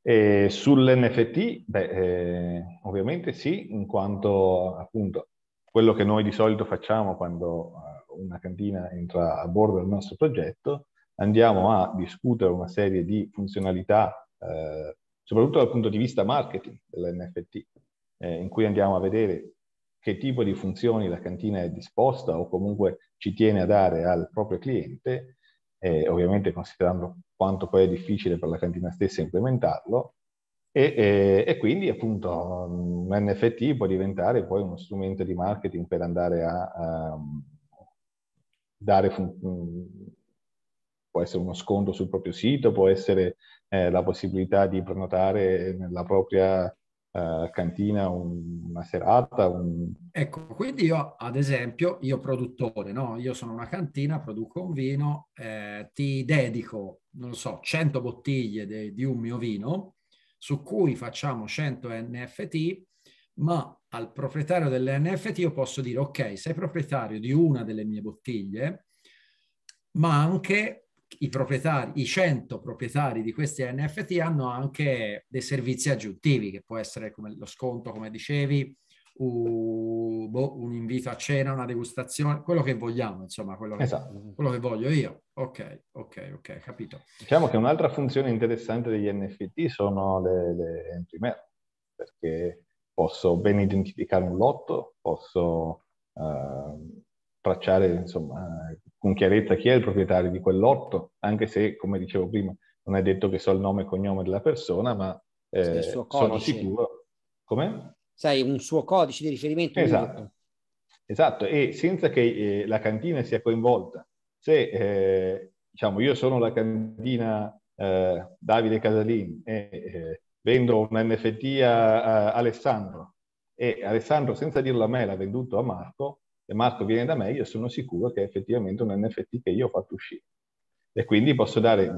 Sull'NFT, beh, eh, ovviamente sì, in quanto appunto quello che noi di solito facciamo quando eh, una cantina entra a bordo del nostro progetto, andiamo a discutere una serie di funzionalità, eh, soprattutto dal punto di vista marketing dell'NFT, eh, in cui andiamo a vedere che tipo di funzioni la cantina è disposta o comunque ci tiene a dare al proprio cliente, eh, ovviamente considerando quanto poi è difficile per la cantina stessa implementarlo, e, e, eh, e, quindi appunto un NFT può diventare poi uno strumento di marketing per andare a, a dare, fun- mm, può essere uno sconto sul proprio sito, può essere eh, la possibilità di prenotare nella propria eh, cantina, un, una serata? Un... Ecco, quindi io ad esempio, io produttore, no? io sono una cantina, produco un vino, eh, ti dedico, non so, 100 bottiglie de, di un mio vino, su cui facciamo 100 NFT, ma al proprietario dell'NFT io posso dire, ok, sei proprietario di una delle mie bottiglie, ma anche i proprietari, i 100 proprietari di questi NFT hanno anche dei servizi aggiuntivi, che può essere come lo sconto, come dicevi, un, boh, un invito a cena, una degustazione, quello che vogliamo, insomma, quello che, esatto. quello che voglio io. Ok, ok, ok, capito. Diciamo che un'altra funzione interessante degli NFT sono le, le entry map, perché posso ben identificare un lotto, posso... Uh, tracciare insomma con chiarezza chi è il proprietario di quel lotto, anche se, come dicevo prima, non è detto che so il nome e cognome della persona, ma eh, sono sicuro. Come? Sai, un suo codice di riferimento. Esatto, esatto. e senza che eh, la cantina sia coinvolta. Se, eh, diciamo, io sono la cantina eh, Davide Casalin e eh, vendo un NFT a, a Alessandro, e Alessandro, senza dirlo a me, l'ha venduto a Marco, e Marco viene da me, io sono sicuro che è effettivamente un NFT che io ho fatto uscire. E quindi posso dare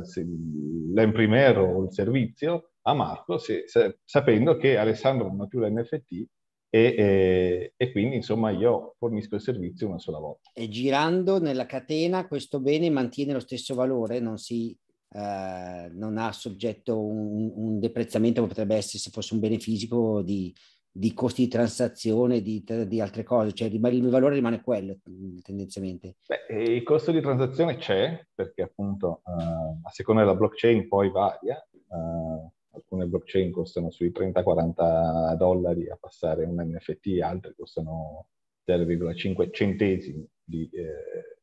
l'imprimero o il servizio a Marco se, se, sapendo che Alessandro non ha più l'NFT e, e, e, quindi insomma io fornisco il servizio una sola volta. E girando nella catena questo bene mantiene lo stesso valore, non, si, eh, non ha soggetto un, un deprezzamento, potrebbe essere se fosse un bene fisico di di costi di transazione, di, di altre cose, cioè rim- il valore rimane quello mm, tendenzialmente. Beh, il costo di transazione c'è perché appunto uh, a seconda della blockchain poi varia, uh, alcune blockchain costano sui 30-40 dollari a passare un NFT, altre costano 0,5 centesimi di eh,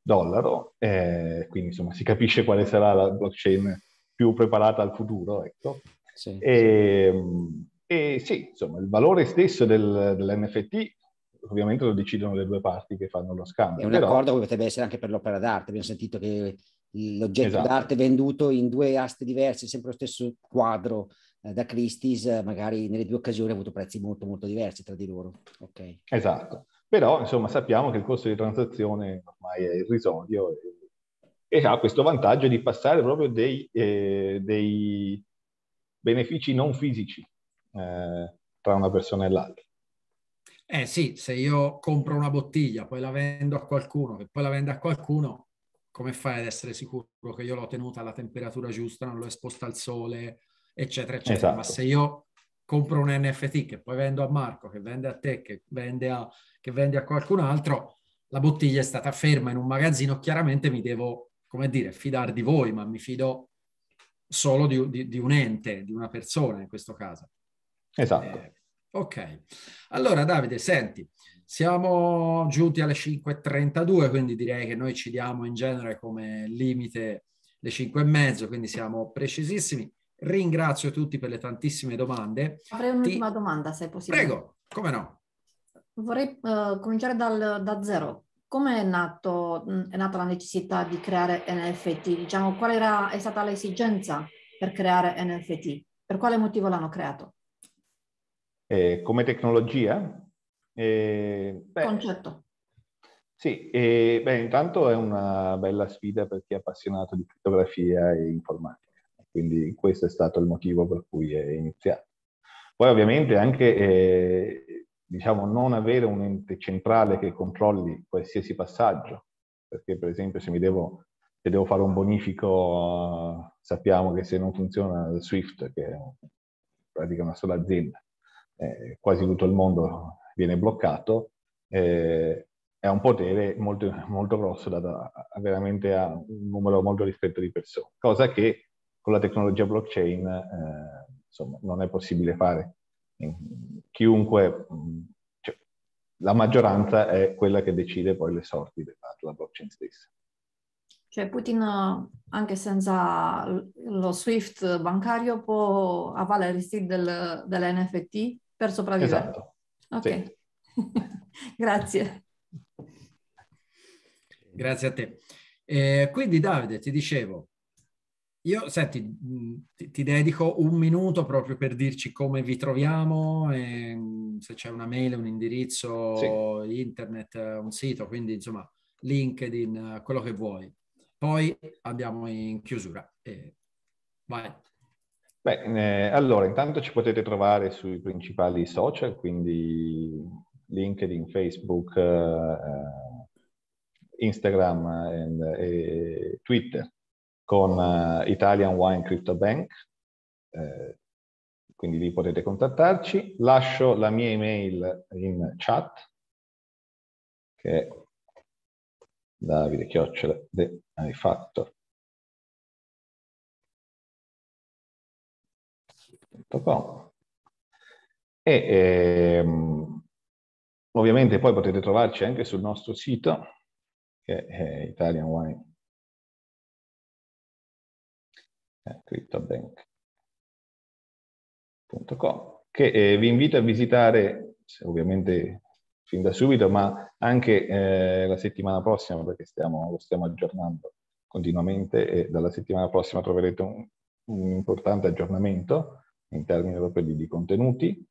dollaro, eh, quindi insomma si capisce quale sarà la blockchain più preparata al futuro, ecco. Sì, e, sì. Mh, ehm, e sì, insomma, il valore stesso del, dell'NFT ovviamente lo decidono le due parti che fanno lo scambio. È un però... accordo che potrebbe essere anche per l'opera d'arte. Abbiamo sentito che l'oggetto esatto. d'arte venduto in due aste diverse, sempre lo stesso quadro eh, da Christie's, eh, magari nelle due occasioni ha avuto prezzi molto molto diversi tra di loro. Okay. Esatto. Però insomma sappiamo che il costo di transazione ormai è irrisorio e, e ha questo vantaggio di passare proprio dei, eh, dei benefici non fisici eh, tra una persona e l'altra. Eh sì, se io compro una bottiglia, poi la vendo a qualcuno, che poi la vende a qualcuno, come fai ad essere sicuro che io l'ho tenuta alla temperatura giusta, non l'ho esposta al sole, eccetera, eccetera. Esatto. Ma se io compro un NFT che poi vendo a Marco, che vende a te, che vende a, che vende a qualcun altro, la bottiglia è stata ferma in un magazzino, chiaramente mi devo, come dire, fidare di voi, ma mi fido solo di, di, di un ente, di una persona in questo caso. Esatto. Eh, ok, allora Davide, senti, siamo giunti alle 5.32, quindi direi che noi ci diamo in genere come limite le 5 e mezzo, quindi siamo precisissimi. Ringrazio tutti per le tantissime domande. Avrei un'ultima Ti... domanda, se è possibile. Prego, come no? Vorrei uh, cominciare dal, da zero. Come è mm, nata la necessità di creare NFT? Diciamo, qual era, è stata l'esigenza per creare NFT? Per quale motivo l'hanno creato? eh, come tecnologia? Eh, beh, Concetto. Sì, eh, beh, intanto è una bella sfida per chi è appassionato di criptografia e informatica, quindi questo è stato il motivo per cui è iniziato. Poi ovviamente anche eh, diciamo, non avere un ente centrale che controlli qualsiasi passaggio, perché per esempio se mi devo, se devo fare un bonifico sappiamo che se non funziona Swift, che è pratica una sola azienda, eh, quasi tutto il mondo viene bloccato, eh, è un potere molto, molto grosso, dato veramente a un numero molto ristretto di persone, cosa che con la tecnologia blockchain eh, insomma, non è possibile fare. Chiunque, mm, cioè, la maggioranza è quella che decide poi le sorti della, della blockchain stessa. Cioè Putin, anche senza lo SWIFT bancario, può avvalersi del, dell'NFT per sopravvivere. Esatto. Ok, sì. grazie. Grazie a te. Eh, quindi Davide, ti dicevo, io, senti, mm, ti, ti, dedico un minuto proprio per dirci come vi troviamo, mm, se c'è una mail, un indirizzo, sì. internet, un sito, quindi insomma LinkedIn, quello che vuoi. Poi andiamo in chiusura. Eh, vai. Beh, eh, allora intanto ci potete trovare sui principali social, quindi LinkedIn, Facebook, eh, eh Instagram and, e Twitter con eh, Italian Wine Crypto Bank, eh, quindi lì potete contattarci. Lascio la mia email in chat, che è davide chiocciola de iFactor www.economicbook.com e ehm, ovviamente poi potete trovarci anche sul nostro sito che è Italian Wine eh, cryptobank.com che eh, vi invito a visitare ovviamente fin da subito ma anche eh, la settimana prossima perché stiamo, lo stiamo aggiornando continuamente e dalla settimana prossima troverete un, un importante aggiornamento in termini proprio di, di contenuti.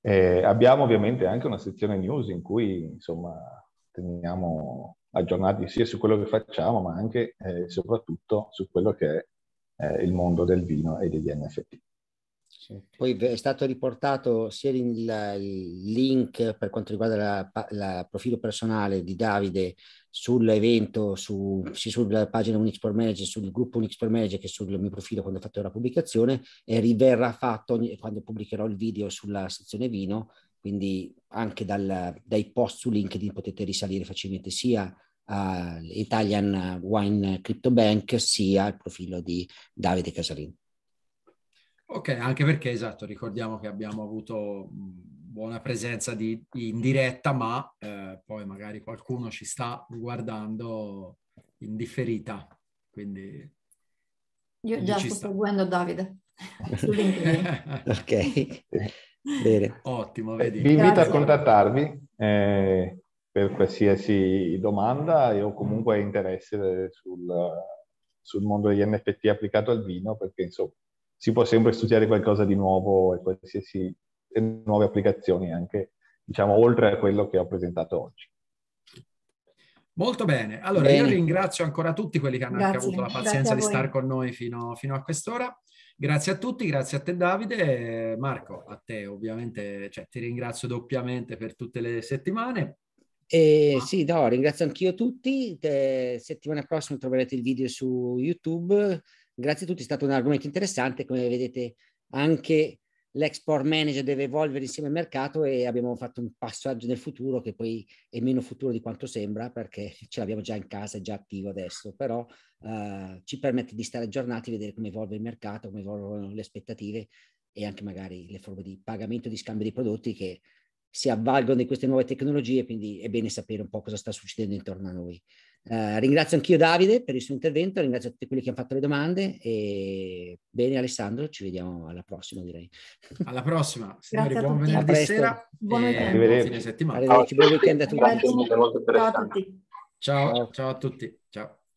E abbiamo ovviamente anche una sezione news in cui insomma teniamo aggiornati sia su quello che facciamo ma anche e eh, soprattutto su quello che è eh, il mondo del vino e degli NFT. Sì. Poi è stato riportato sia il, il link per quanto riguarda il profilo personale di Davide sull'evento, su, sia sulla pagina Unix Manager, sul gruppo Unix Manager che sul mio profilo quando ho fatto la pubblicazione, e riverrà fatto ogni, quando pubblicherò il video sulla sezione vino, quindi anche dal, dai post su LinkedIn potete risalire facilmente sia all'Italian Wine Crypto Bank sia al profilo di Davide Casarini. Ok, anche perché esatto, ricordiamo che abbiamo avuto buona presenza di, in diretta, ma eh, poi magari qualcuno ci sta guardando in differita. Quindi io già sto sta. seguendo Davide. ok, bene. Ottimo, vedi. Vi invito Grazie. a contattarvi eh, per qualsiasi domanda o comunque interesse eh, sul, sul mondo degli NFT applicato al vino, perché insomma si può sempre studiare qualcosa di nuovo e qualsiasi queste nuove applicazioni anche, diciamo, oltre a quello che ho presentato oggi. Molto bene, allora bene. io ringrazio ancora tutti quelli che hanno grazie, avuto la pazienza di stare con noi fino, fino, a quest'ora. Grazie a tutti, grazie a te Davide, Marco, a te ovviamente, cioè, ti ringrazio doppiamente per tutte le settimane. Eh, ah. Sì, no, ringrazio anch'io tutti, te, settimana prossima troverete il video su YouTube. Grazie a tutti, è stato un argomento interessante, come vedete anche l'export manager deve evolvere insieme al mercato e abbiamo fatto un passaggio nel futuro che poi è meno futuro di quanto sembra perché ce l'abbiamo già in casa, è già attivo adesso, però eh, ci permette di stare aggiornati, vedere come evolve il mercato, come evolvono le aspettative e anche magari le forme di pagamento, di scambio di prodotti che si avvalgono di queste nuove tecnologie, quindi è bene sapere un po' cosa sta succedendo intorno a noi. Eh, ringrazio anch'io Davide per il suo intervento, ringrazio tutti quelli che hanno fatto le domande e bene Alessandro, ci vediamo alla prossima direi. Alla prossima, signori, buon venerdì sera buon fine settimana. Arrivederci, buon weekend a tutti. Ciao, ciao a tutti. Ciao.